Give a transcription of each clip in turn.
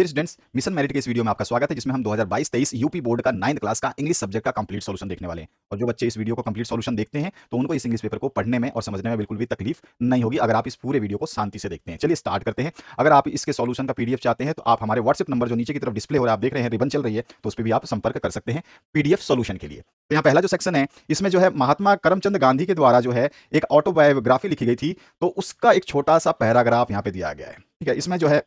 dear students mission merit के इस video में आपका स्वागत है जिसमें हम 2022-23 यूपी बोर्ड का नाइन्थ क्लास का इंग्लिश सब्जेक्ट का कंप्लीट सॉल्यूशन देखने वाले हैं और जो बच्चे इस वीडियो को कंप्लीट सॉल्यूशन देखते हैं तो उनको इस इंग्लिश पेपर को पढ़ने में और समझने में बिल्कुल भी तकलीफ नहीं होगी अगर आप इस पूरे वीडियो को शांति से देखते हैं चलिए स्टार्ट करते हैं अगर आप इसके सोल्यूशन का पीडीएफ चाहते हैं तो आप हमारे व्हाट्सएप नंबर जो नीचे की तरफ डिस्प्ले हो रहा है आप देख रहे हैं रिबन चल रही है तो उस पर भी आप संपर्क कर सकते हैं पीडीएफ सोल्यूशन के लिए तो यहाँ पहला जो सेक्शन है इसमें जो है महात्मा करमचंद गांधी के द्वारा जो है एक ऑटोबायोग्राफी लिखी गई थी तो उसका एक छोटा सा पैराग्राफ यहाँ पे दिया गया है ठीक है इसमें जो है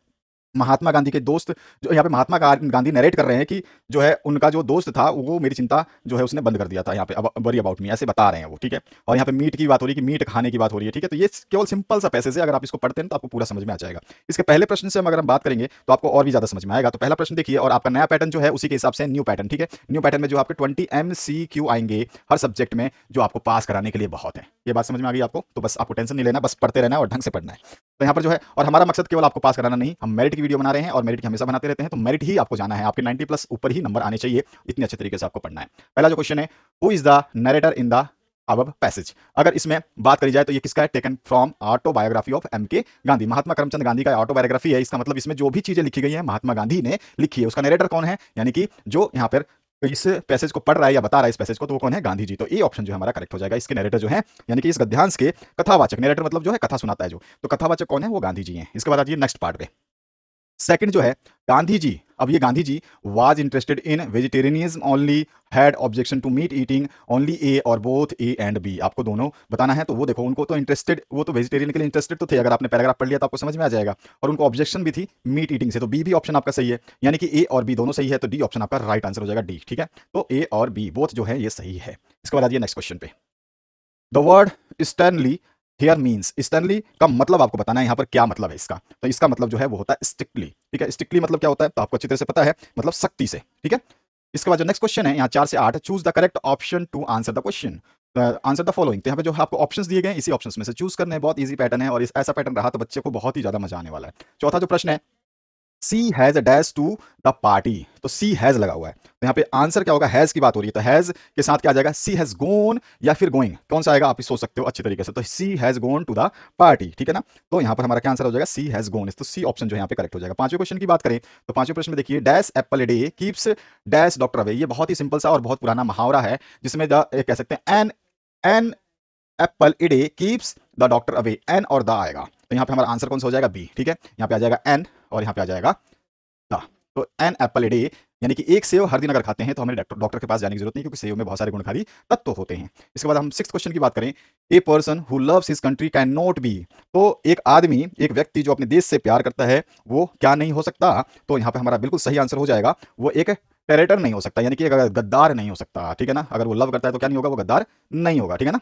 महात्मा गांधी के दोस्त जो यहाँ पे महात्मा गांधी नरेट कर रहे हैं कि जो है उनका जो दोस्त था वो मेरी चिंता जो है उसने बंद कर दिया था यहाँ पे अब वरी अबाउट मी ऐसे बता रहे हैं वो ठीक है और यहाँ पे मीट की बात हो रही है कि मीट खाने की बात हो रही है ठीक है तो ये केवल सिंपल सा पैसे से अगर आप इसको पढ़ते हैं तो आपको पूरा समझ में आ जाएगा इसके पहले प्रश्न से हम अगर हम बात करेंगे तो आपको और भी ज्यादा समझ में आएगा तो पहला प्रश्न देखिए और आपका नया पैटर्न जो है उसी के हिसाब से न्यू पैटर्न ठीक है न्यू पैटर्न में जो आपके ट्वेंटी एम सी क्यू आएंगे हर सब्जेक्ट में जो आपको पास कराने के लिए बहुत है ये बात समझ में आ गई आपको तो बस आपको टेंशन नहीं लेना बस पढ़ते रहना और ढंग से पढ़ना है तो यहाँ पर जो है और हमारा मकसद केवल आपको पास कराना नहीं हम मेरिट वीडियो बना रहे हैं और मेरिट की हमेशा बनाते रहते हैं तो मेरिट ही आपको जाना है आपके नाइन्टी प्लस ऊपर ही नंबर आने चाहिए इतने अच्छे तरीके से आपको पढ़ना है पहला जो क्वेश्चन है who is the narrator in the अब पैसेज अगर इसमें बात करी जाए तो ये किसका है taken from autobiography of MK Gandhi Mahatma Karamchand Gandhi का ऑटोबायोग्राफी है इसका मतलब इसमें जो भी चीजें लिखी गई हैं महात्मा गांधी ने लिखी है उसका नरेटर कौन है यानी कि जो यहाँ पर इस पैसेज को पढ़ रहा है या बता रहा है इस पैसेज को तो वो कौन है गांधी जी तो ये ऑप्शन जो है हमारा करेक्ट हो जाएगा इसके नरेटर जो है यानी कि इस गद्यांश के कथावाचक नरेटर मतलब जो है कथा सुनाता है जो तो कथावाचक कौन है वो गांधी जी है इसके बाद आज नेक्स्ट पार्ट पे सेकंड जो है गांधी जी अब ये Gandhi ji was interested in vegetarianism only had objection to meat eating only A और बोथ ए एंड बी आपको दोनों बताना है तो वो देखो उनको तो इंटरेस्टेड वो तो वेजिटेरियन के लिए इंटरेस्टेड तो थे अगर आपने पैराग्राफ पढ़ लिया तो आपको समझ में आ जाएगा और उनको ऑब्जेक्शन भी थी मीट ईटिंग से तो बी भी ऑप्शन आपका सही है यानी कि ए और बी दोनों सही है तो डी ऑप्शन आपका राइट आंसर हो जाएगा डी ठीक है तो ए और बी बोथ जो है ये सही है इसके बाद आइए नेक्स्ट क्वेश्चन पे the word sternly here means sternly का मतलब आपको बताना है यहाँ पर क्या मतलब है इसका तो इसका मतलब जो है वो होता है स्ट्रिक्टली ठीक है स्ट्रिक्टली मतलब क्या होता है तो आपको अच्छी तरह से पता है मतलब सख्ती से ठीक है इसके बाद जो नेक्स्ट क्वेश्चन है यहाँ चार से आठ choose the correct option to answer the question answer the following यहाँ पे जो आपको ऑप्शंस दिए गए इसी ऑप्शंस में से चूज करने हैं बहुत इजी पैटर्न है और इस ऐसा पैटर्न रहा तो बच्चे को बहुत ही ज्यादा मजा आने वाला है चौथा जो प्रश्न है she has dash to the party तो सी हैज लगा हुआ है तो यहाँ पे आंसर क्या होगा हैज की बात हो रही है तो हैज के साथ क्या आ जाएगा सी हैज गोन या फिर गोइंग कौन सा आएगा आप सोच सकते हो अच्छी तरीके से तो she has gone to the party ठीक है ना तो यहाँ पर हमारा क्या आंसर हो जाएगा सी हैज गोन तो सी ऑप्शन जो यहाँ पे करेक्ट हो जाएगा पांचवें क्वेश्चन की बात करें तो पांचवें प्रश्न में देखिए dash apple day keeps dash doctor away ये बहुत ही सिंपल सा और बहुत पुराना मुहावरा है जिसमें कह सकते हैं an an apple a day keeps the doctor away an और द आएगा तो यहाँ पे हमारा आंसर कौन सा हो जाएगा बी ठीक है यहाँ पे आ जाएगा एन और यहाँ पे आ जाएगा द तो एन एप्पल ए डे यानी कि एक सेव हर दिन अगर खाते हैं तो हमें डॉक्टर के पास जाने की जरूरत नहीं क्योंकि सेव में बहुत सारे गुणकारी तत्व होते हैं इसके बाद हम सिक्स क्वेश्चन की बात करें a person who loves his country can not be तो एक आदमी एक व्यक्ति जो अपने देश से प्यार करता है वो क्या नहीं हो सकता तो यहाँ पे हमारा बिल्कुल सही आंसर हो जाएगा वो एक टेरेटर नहीं हो सकता यानी कि अगर गद्दार नहीं हो सकता ठीक है ना अगर वो लव करता है तो क्या नहीं होगा वो गद्दार नहीं होगा ठीक है ना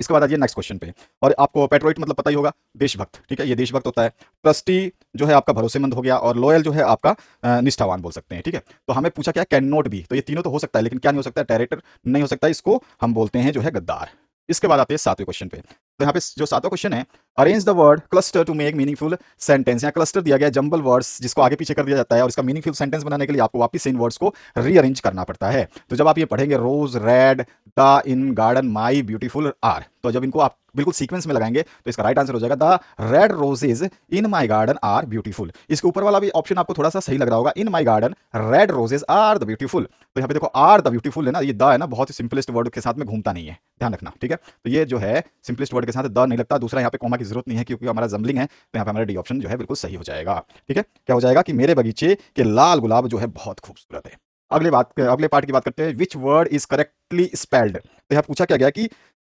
इसके बाद आइए नेक्स्ट क्वेश्चन पे और आपको पेट्रोइट मतलब पता ही होगा देशभक्त ठीक है ये देशभक्त होता है ट्रस्टी जो है आपका भरोसेमंद हो गया और लॉयल जो है आपका निष्ठावान बोल सकते हैं ठीक है तो हमें पूछा क्या कैन नॉट भी तो ये तीनों तो हो सकता है लेकिन क्या नहीं हो सकता है डायरेक्टर नहीं हो सकता इसको हम बोलते हैं जो है गद्दार इसके बाद आते हैं सातवें क्वेश्चन पे तो यहाँ पे जो सातवा क्वेश्चन है arrange the word cluster to make meaningful sentence यहाँ क्लस्टर दिया गया जंबल वर्ड्स जिसको आगे पीछे कर दिया जाता है और इसका मीनिंगफुल सेंटेंस बनाने के लिए आपको वापस इन वर्ड्स को रीअरेंज करना पड़ता है तो जब आप ये पढ़ेंगे rose red the in garden my beautiful are तो जब इनको आप बिल्कुल सीक्वेंस में लगाएंगे तो इसका राइट आंसर हो जाएगा the red roses in my garden are beautiful इसके ऊपर वाला भी ऑप्शन आपको थोड़ा सा सही लग रहा होगा in my garden red roses are the beautiful तो यहाँ पे देखो आर द ब्यूटीफुल है ना ये द है ना बहुत ही सिंपलेस्ट वर्ड के साथ में घूमता नहीं है ध्यान रखना ठीक है तो ये जो है सिंपलेस्ट वर्ड के साथ द नहीं लगता दूसरा यहाँ पे कॉमा की जरूरत नहीं है क्योंकि हमारा जम्बलिंग है तो यहाँ पे हमारा डी ऑप्शन जो है बिल्कुल सही हो जाएगा ठीक है क्या हो जाएगा कि मेरे बगीचे के लाल गुलाब जो है बहुत खूबसूरत है अगले बात अगले पार्ट की बात करते हैं which word is correctly spelled तो यहाँ पूछा क्या गया कि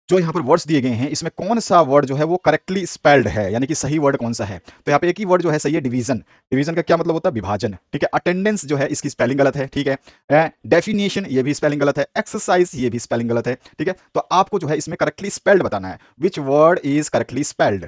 जो यहाँ पर वर्ड्स दिए गए हैं इसमें कौन सा वर्ड जो है वो करेक्टली स्पेल्ड है यानी कि सही वर्ड कौन सा है तो यहाँ पे एक ही वर्ड जो है सही है डिवीजन डिवीजन का क्या मतलब होता है विभाजन ठीक है अटेंडेंस जो है इसकी स्पेलिंग गलत है ठीक है डेफिनेशन ये भी स्पेलिंग गलत है एक्सरसाइज ये भी स्पेलिंग गलत है ठीक है तो आपको जो है इसमें करेक्टली स्पेल्ड बताना है which word is correctly spelled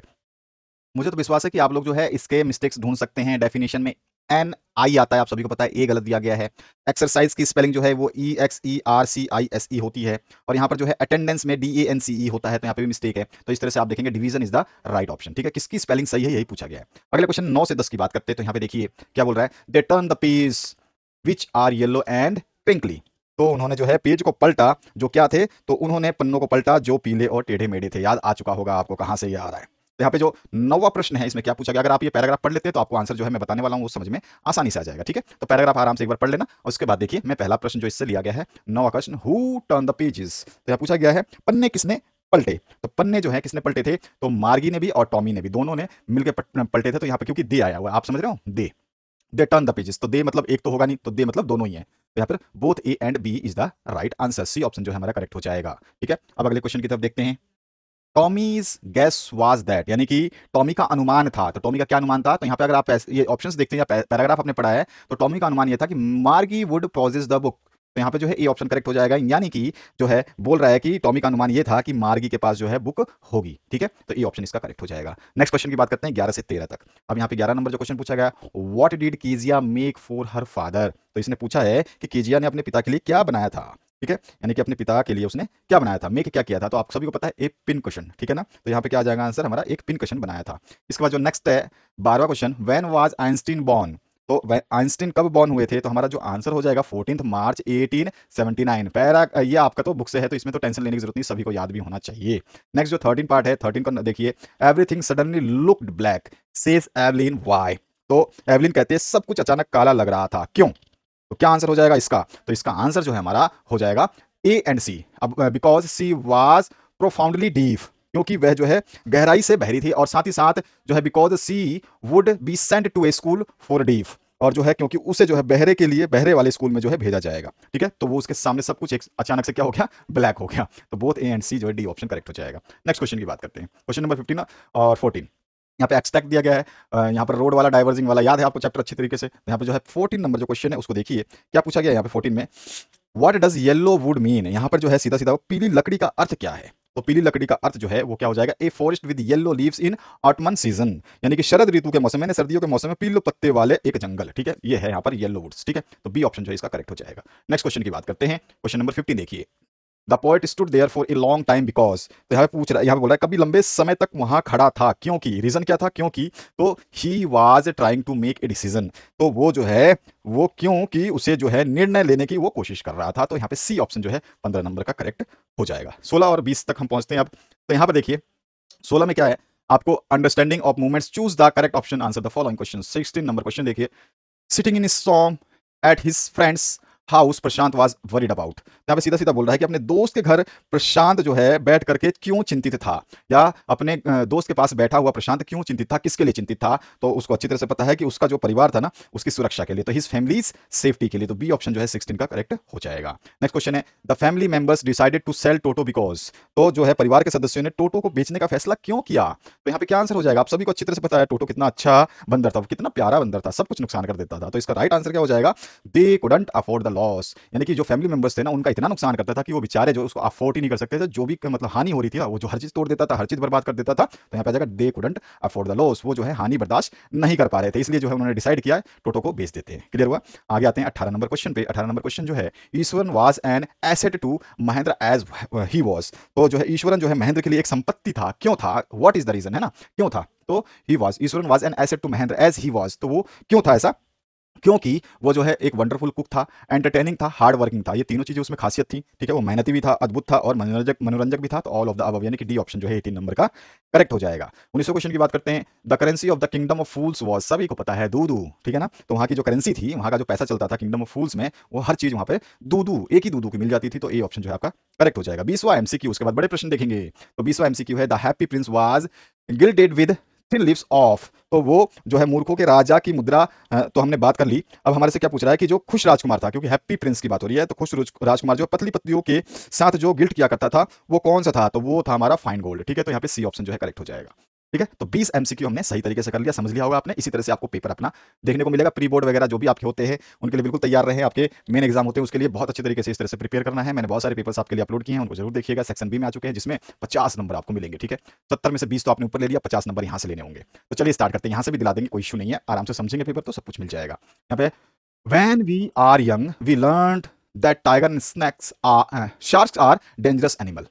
मुझे तो विश्वास है कि आप लोग जो है इसके मिस्टेक्स ढूंढ सकते हैं डेफिनेशन में एन आई आता है आप सभी को पता है ए गलत दिया गया है एक्सरसाइज की स्पेलिंग जो है वो E X E R C I S E होती है और यहाँ पर जो है अटेंडेंस में डी ए एन सी ई होता है तो यहाँ पे भी मिस्टेक है तो इस तरह से आप देखेंगे division is the right option ठीक है किसकी स्पेलिंग सही है यही पूछा गया है अगले क्वेश्चन नौ से दस की बात करते हैं तो यहाँ पे देखिए क्या बोल रहा है they turn the page which are yellow and pinkly तो उन्होंने जो है पेज को पलटा जो क्या थे तो उन्होंने पन्नों को पलटा जो पीले और टेढ़े मेढ़े थे याद आ चुका होगा आपको कहाँ से ये आ रहा है यहाँ पे जो नवा प्रश्न है इसमें क्या पूछा गया अगर आप ये पैराग्राफ पढ़ लेते हैं तो आपको आंसर जो है मैं बताने वाला हूँ वो समझ में आसानी से आ जाएगा ठीक है तो पैराग्राफ आराम से एक बार पढ़ लेना और उसके बाद देखिए मैं पहला प्रश्न जो इससे लिया गया है नवा प्रश्न हु टर्न द पेजेस तो यहाँ पूछा गया है पन्ने किसने पलटे तो पन्ने जो है किसने पलटे थे तो मार्गी ने भी और टॉमी ने भी दोनों ने मिलकर पलटे थे तो यहाँ पे क्योंकि दे आया हुआ आप समझ रहे हो they they turn the pages तो दे मतलब एक तो होगा नहीं तो दे मतलब दोनों ही है तो यहाँ पर both A and B is the right answer C option जो है हमारा करेक्ट हो जाएगा ठीक है अब अगले क्वेश्चन की तरफ देखते हैं टॉमीज गैस वाज दैट यानी कि टॉमी का अनुमान था तो टॉमी का क्या अनुमान था तो यहाँ पे अगर आप ये ऑप्शन देखते हैं या पैराग्राफ आपने पढ़ा है तो टॉमी का अनुमान ये था कि मार्गी वुड पॉजिज द बुक तो यहाँ पे जो है ये ऑप्शन करेक्ट हो जाएगा यानी कि जो है बोल रहा है कि टॉमी का अनुमान ये था कि मार्गी के पास जो है बुक होगी ठीक है तो ये ऑप्शन इसका करेक्ट हो जाएगा नेक्स्ट क्वेश्चन की बात करते हैं ग्यारह से तेरह तक अब यहाँ पे ग्यारह नंबर जो क्वेश्चन पूछा गया what did Kezia make for her father तो इसने पूछा है कि कीजिया ने अपने पिता के लिए क्या बनाया था ठीक है यानी कि अपने पिता के लिए उसने क्या बनाया था मेक क्या किया था तो आप सभी को पता है ए पिन क्वेश्चन ठीक है ना तो यहाँ पे क्या आ जाएगा आंसर हमारा एक पिन क्वेश्चन बनाया था इसके बाद जो नेक्स्ट है बारवा question when was Einstein born तो आइंस्टीन कब बॉर्न हुए थे तो हमारा जो आंसर हो जाएगा फोर्टीन मार्च एटीन पैरा ये आपका तो बुक से है तो इसमें तो टेंशन लेने की जरूरत नहीं सभी को याद भी होना चाहिए नेक्स्ट जो थर्टीन पार्ट है थर्टीन को देखिए everything suddenly looked black Evelyn why तो एवलिन कहते हैं सब कुछ अचानक काला लग रहा था क्यों क्या आंसर हो जाएगा इसका तो इसका आंसर जो है हमारा हो जाएगा ए एंड सी अब because she was profoundly deaf क्योंकि वह जो है गहराई से बहरी थी और साथ ही साथ जो है because she would be sent to a school for deaf और जो है क्योंकि उसे जो है बहरे के लिए बहरे वाले स्कूल में जो है भेजा जाएगा ठीक है तो वो उसके सामने सब कुछ एक अचानक से क्या हो गया ब्लैक हो गया तो बोथ ए एंड सी जो है डी ऑप्शन करेक्ट हो जाएगा नेक्स्ट क्वेश्चन की बात करते हैं क्वेश्चन नंबर फिफ्टीन और फोर्टीन यहाँ पे एक्सपेक्ट दिया गया है यहाँ पर रोड वाला डाइवर्जिंग वाला याद है आपको चैप्टर अच्छी तरीके से यहाँ पर जो है फोर्टीन नंबर जो क्वेश्चन है उसको देखिए क्या पूछा गया यहाँ पे फोर्टीन में what does yellow wood mean यहाँ पर जो है सीधा सीधा पीली लकड़ी का अर्थ क्या है तो पीली लकड़ी का अर्थ जो है वो क्या हो जाएगा a forest with yellow leaves in autumn season यानी कि शरद ऋतु के मौसम में सर्दियों के मौसम में पीले पत्ते वाले एक जंगल ठीक है ये है यहाँ पर येलो वुड्स ठीक है तो बी ऑप्शन जो है इसका करेक्ट हो जाएगा नेक्स्ट क्वेश्चन की बात करते हैं क्वेश्चन नंबर फिफ्टीन देखिए the poet stood there for a long time because तो यहाँ पूछ रहा है यहाँ बोल रहा है कभी लंबे समय तक वहाँ खड़ा था क्योंकि रीजन क्या था क्योंकि तो he was trying to make a decision तो वो जो है वो क्योंकि उसे जो है निर्णय लेने की वो कोशिश कर रहा था तो यहाँ पे सी ऑप्शन जो है पंद्रह नंबर का करेक्ट हो जाएगा सोलह और बीस तक हम पहुंचते हैं अब तो यहाँ पर देखिए सोलह में क्या है आपको understanding of movements choose the correct option answer the following question sixteen number question देखिए sitting in song at his friend's house Prashant was worried about यहाँ पे सीधा सीधा बोल रहा है कि अपने दोस्त के घर प्रशांत जो है बैठ करके क्यों चिंतित था या अपने दोस्त के पास बैठा हुआ प्रशांत क्यों चिंतित था किसके लिए चिंतित था तो उसको अच्छी तरह से पता है कि उसका जो परिवार था ना उसकी सुरक्षा के लिए तो हिज फैमिलीज सेफ्टी के लिए तो बी ऑप्शन जो है सिक्सटीन का करेक्ट हो जाएगा नेक्स्ट क्वेश्चन है the family members decided to sell Toto because तो जो है परिवार के सदस्यों ने टोटो को बेचने का फैसला क्यों किया तो यहाँ पे क्या आंसर हो जाएगा आप सभी को अच्छी तरह से पता है टोटो कितना अच्छा बंदर था कितना प्यारा बंदर था सब कुछ नुकसान कर देता था तो इसका राइट आंसर क्या हो जाएगा they couldn't afford the loss यानी कि जो फैमिली मेंबर्स थे ना उनका इतना नुकसान करता था कि वो बेचारे जो उसको अफोर्ड ही नहीं कर सकते थे जो भी मतलब हानि हो रही थी वो जो हर चीज़ तोड़ देता था हर चीज़ बर्बाद कर देता था तो यहाँ पे जाकर they couldn't afford the loss वो जो है हानि बर्दाश्त नहीं कर पा रहे थे इसलिए जो है उन्होंने डिसाइड किया टोटो को बेच देते हैं क्लियर हुआ आगे आते हैं अठारह नंबर क्वेश्चन पे अठारह नंबर क्वेश्चन जो है Ishwar was an asset to Mahendra as he was तो जो है ईश्वरन जो है महेंद्र के लिए एक संपत्ति था क्यों था वॉट इज द रीजन है ना क्यों था तो he was Ishwar was an asset to Mahendra as he was तो वो क्यों था ऐसा क्योंकि वो जो है एक वंडरफुल कुक था एंटरटेनिंग था हार्ड वर्किंग था ये तीनों चीज़ें उसमें खासियत थी ठीक है वो मेहनती भी था अद्भुत था और मनोरंजक मनोरंजक भी था तो ऑल ऑफ द अब यानी कि डी ऑप्शन जो है एटीन नंबर का करेक्ट हो जाएगा उन्नीस क्वेश्चन की बात करते हैं the currency of the kingdom of fools was सभी को पता है दूदू ठीक है ना तो वहाँ की जो करेंसी थी वहाँ का जो पैसा चलता था किंगडम ऑफ फूल्स में वो हर चीज़ वहाँ पर दूदू एक ही दूदू की मिल जाती थी तो ए ऑप्शन जो है आपका करेक्ट हो जाएगा बीसवा एमसी उसके बाद बड़े प्रश्न देखेंगे तो बीसवा एमसी है the happy prince was gilded with फिर लिप्स ऑफ तो वो जो है मूर्खों के राजा की मुद्रा तो हमने बात कर ली अब हमारे से क्या पूछ रहा है कि जो खुश राजकुमार था क्योंकि हैप्पी प्रिंस की बात हो रही है तो खुश राजकुमार जो पतली पत्तियों के साथ जो गिल्ट किया करता था वो कौन सा था तो वो था हमारा फाइन गोल्ड ठीक है तो यहाँ पे सी ऑप्शन जो है करेक्ट हो जाएगा ठीक है तो बीस एमसीक्यू हमने सही तरीके से कर लिया समझ लिया होगा आपने इसी तरह से आपको पेपर अपना देखने को मिलेगा प्री बोर्ड वगैरह जो भी आपके होते हैं उनके लिए बिल्कुल तैयार रहे आपके मेन एग्जाम होते हैं उसके लिए बहुत अच्छे तरीके से इस तरह से प्रिपेयर करना है मैंने बहुत सारे पेपर्स आपके लिए अपलोड किए हैं उनको जरूर देखिएगा सेक्शन बी में आ चुके हैं जिसमें पचास नंबर आपको मिलेंगे ठीक है सत्तर में से बीस तो आपने ऊपर ले लिया पचास नंबर यहाँ से लेने होंगे तो चलिए स्टार्ट करते हैं यहाँ से भी दिला देंगे कोई इशू नहीं है आराम से समझेंगे पेपर तो सब कुछ मिल जाएगा यहाँ पे when we are young we learn that tiger snakes are shark are dangerous animal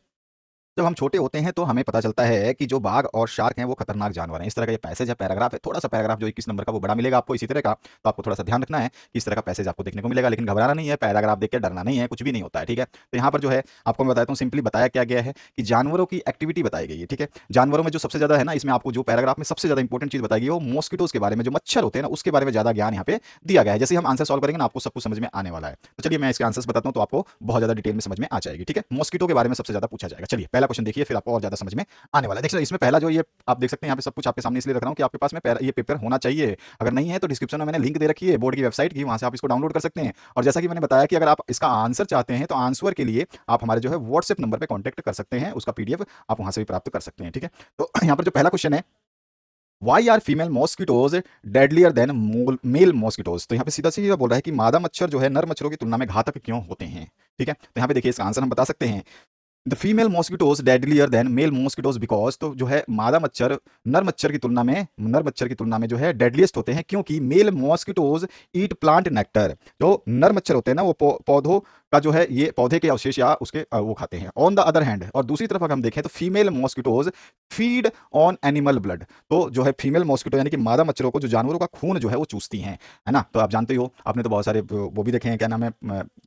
जब हम छोटे होते हैं तो हमें पता चलता है कि जो बाघ और शार्क हैं वो खतरनाक जानवर हैं इस तरह का ये पैसेज है पैराग्राफ है थोड़ा सा पैराग्राफ जो इक्कीस नंबर का वो बड़ा मिलेगा आपको इसी तरह का तो आपको थोड़ा सा ध्यान रखना है कि इस तरह का पैसेज आपको देखने को मिलेगा लेकिन घबराना नहीं है पैराग्राफ देख के डरना नहीं है कुछ भी नहीं होता है ठीक है तो यहाँ पर जो है आपको मैं बताता हूँ सिंपली बताया क्या गया है कि जानवरों की एक्टिविटी बताई गई है ठीक है जानवरों में जो सबसे ज्यादा है ना इसमें आपको जो पैराग्राफ में सबसे ज्यादा इंपॉर्टेंट चीज बताई गई वो मॉस्किटोज के बारे में जो मच्छर होते हैं ना उसके बारे में ज्यादा ज्ञान यहाँ पे दिया गया है जैसे हम आंसर सॉल्व करेंगे ना आपको सब कुछ समझ में आने वाला है तो चलिए मैं इसके आंसर बताता हूँ तो आपको बहुत ज्यादा डिटेल में समझ में आ जाएगी ठीक है मॉस्किटो के बारे में सबसे ज्यादा पूछा जाएगा चलिए पहला क्वेश्चन देखिए फिर आपको और ज्यादा समझ में आने वाला है देखिए इसमें पहला जो ये आप देख सकते हैं यहाँ पे सब कुछ आपके सामने इसलिए रख रहा हूँ कि आपके पास में ये पेपर होना चाहिए अगर नहीं है तो डिस्क्रिप्शन में मैंने लिंक दे रखी है बोर्ड की वेबसाइट की वहाँ से आप इसको डाउनलोड कर सकते हैं और जैसा कि मैंने बताया कि अगर आप इसका आंसर चाहते हैं तो आंसर के लिए आप हमारे जो है व्हाट्सएप नंबर पर कॉन्टैक्ट कर सकते हैं उसका पीडीएफ आप वहाँ से भी प्राप्त कर सकते हैं ठीक है तो यहाँ पर जो पहला क्वेश्चन है why are female mosquitoes deadlier than male mosquitoes तो यहाँ पे सीधा सीधा बोल रहा है कि मादा मच्छर जो है नर मच्छरों की तुलना में घातक क्यों होते हैं ठीक है तो यहाँ पे देखिए इसका आंसर हम बता सकते हैं the female mosquitoes deadlier than male mosquitoes because तो जो है मादा मच्छर नर मच्छर की तुलना में नर मच्छर की तुलना में जो है डेडलीस्ट होते हैं क्योंकि male mosquitoes eat plant nectar जो नर मच्छर होते हैं ना वो पौधों का जो है ये पौधे के अवशेष या उसके वो खाते हैं ऑन द अदर हैंड और दूसरी तरफ अगर हम देखें तो female mosquitoes feed on animal blood तो जो है फीमेल मॉस्किटो यानी कि मादा मच्छरों को जो जानवरों का खून जो है वो चूसती हैं है ना तो आप जानते हो आपने तो बहुत सारे वो भी देखे हैं क्या नाम है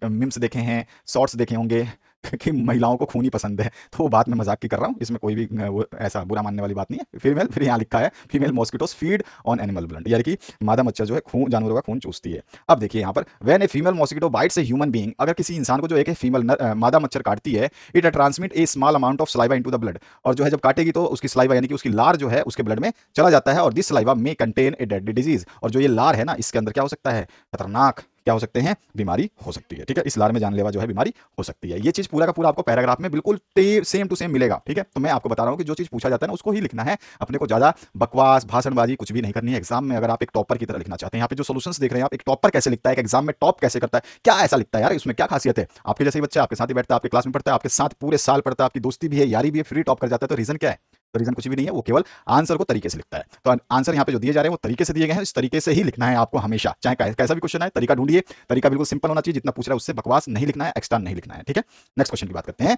मिम्स देखे हैं शॉर्ट्स देखे होंगे कि महिलाओं को खून ही पसंद है तो वो बात मैं मजाक की कर रहा हूँ इसमें कोई भी वो ऐसा बुरा मानने वाली बात नहीं है फीमेल फिर यहाँ लिखा है female mosquitoes feed on animal blood यानी कि मादा मच्छर जो है खून जानवरों का खून चूसती है अब देखिए यहाँ पर when a female mosquito bite से ह्यूमन बींग अगर किसी इंसान को जो एक फीमेल मादा मच्छर काटती है it transmit a small amount of saliva in the blood और जो है जब काटेगी तो उसकी स्लाइबा यानी कि उसकी लार जो है उसके ब्लड में चला जाता है और this saliva may contain a deadly disease और जो ये लार है ना इसके अंदर क्या हो सकता है खतरनाक क्या हो सकते हैं बीमारी हो सकती है ठीक है इस लार में जानलेवा जो है बीमारी हो सकती है ये चीज पूरा का पूरा आपको पैराग्राफ में बिल्कुल सेम टू सेम मिलेगा ठीक है तो मैं आपको बता रहा हूँ कि जो चीज पूछा जाता है ना उसको ही लिखना है अपने को ज्यादा बकवास भाषणबाजी कुछ भी नहीं करनी है एग्जाम में अगर आप एक टॉपर की तरह लिखना चाहते हैं यहाँ पे जो सोल्यूशन देख रहे हैं आप एक टॉपर कैसे लिखता है एग्जाम में टॉप कैसे करता है क्या ऐसा लिखता है यार उसमें क्या खासियत है आपके जैसे बच्चे आपके साथ ही बैठता है आपके क्लास में पढ़ता है आपके साथ पूरे साल पढ़ता है आपकी दोस्ती भी है यारी भी है फ्री टॉप कर जाता है तो रीजन क्या है रीजन कुछ भी नहीं है वो केवल आंसर को तरीके से लिखता है तो आंसर यहाँ पे जो दिए जा रहे हैं वो तरीके से दिए गए हैं इस तरीके से ही लिखना है आपको हमेशा चाहे कैसा भी क्वेश्चन है तरीका ढूंढिए तरीका बिल्कुल सिंपल होना चाहिए जितना पूछ रहा है उससे बकवास नहीं लिखना है एक्स्ट्रा नहीं लिखना है ठीक है नेक्स्ट क्वेश्चन की बात करते हैं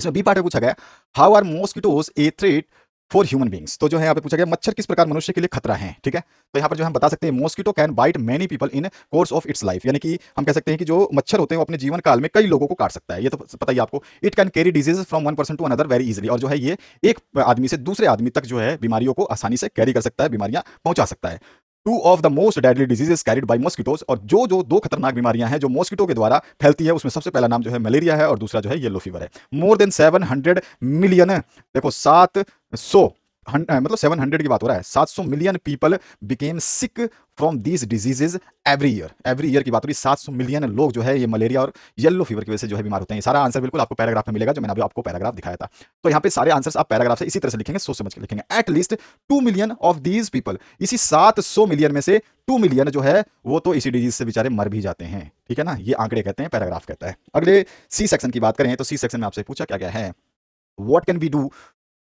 इसमें बी पार्ट में पूछा गया how are mosquitoes a threat for human beings तो जो है यहाँ पे पूछा गया मच्छर किस प्रकार मनुष्य के लिए खतरा है ठीक है तो यहाँ पर जो हम बता सकते हैं mosquito can bite many people in course of its life यानी कि हम कह सकते हैं कि जो मच्छर होते हैं वो अपने जीवन काल में कई लोगों को काट सकता है ये तो पता ही आपको it can carry disease from one person to another very easily और जो है ये एक आदमी से दूसरे आदमी तक जो है बीमारियों को आसानी से कैरी कर सकता है बीमारियां पहुंचा सकता है two of the most deadly diseases carried by mosquitoes और जो जो दो खतरनाक बीमारियां हैं जो मॉस्किटो के द्वारा फैलती है उसमें सबसे पहला नाम जो है मलेरिया है और दूसरा जो है येलो फीवर है more than seven hundred million देखो सात सौ मतलब 700 की बात हो रहा है 700 million people became sick from these diseases every year every year की बात हो रही है 700 मिलियन लोग जो है ये मलेरिया और येलो फीवर की वजह से जो है बीमार होते हैं सारा आंसर बिल्कुल आपको पैराग्राफ में मिलेगा जो मैंने अभी आपको पैराग्राफ दिखाया था तो यहाँ पे सारे आंसर आप पैराग्राफ से इसी तरह से लिखेंगे सोच समझ के लिखेंगे at least two million of these people इसी सात मिलियन में से टू मिलियन जो है वो तो इसी डिजीज से बेचारे मर भी जाते हैं ठीक है ना ये आंकड़े कहते हैं पैराग्राफ कहता है अगले सी सेक्शन की बात करें तो सी सेक्शन में आपसे पूछा क्या क्या है What can we do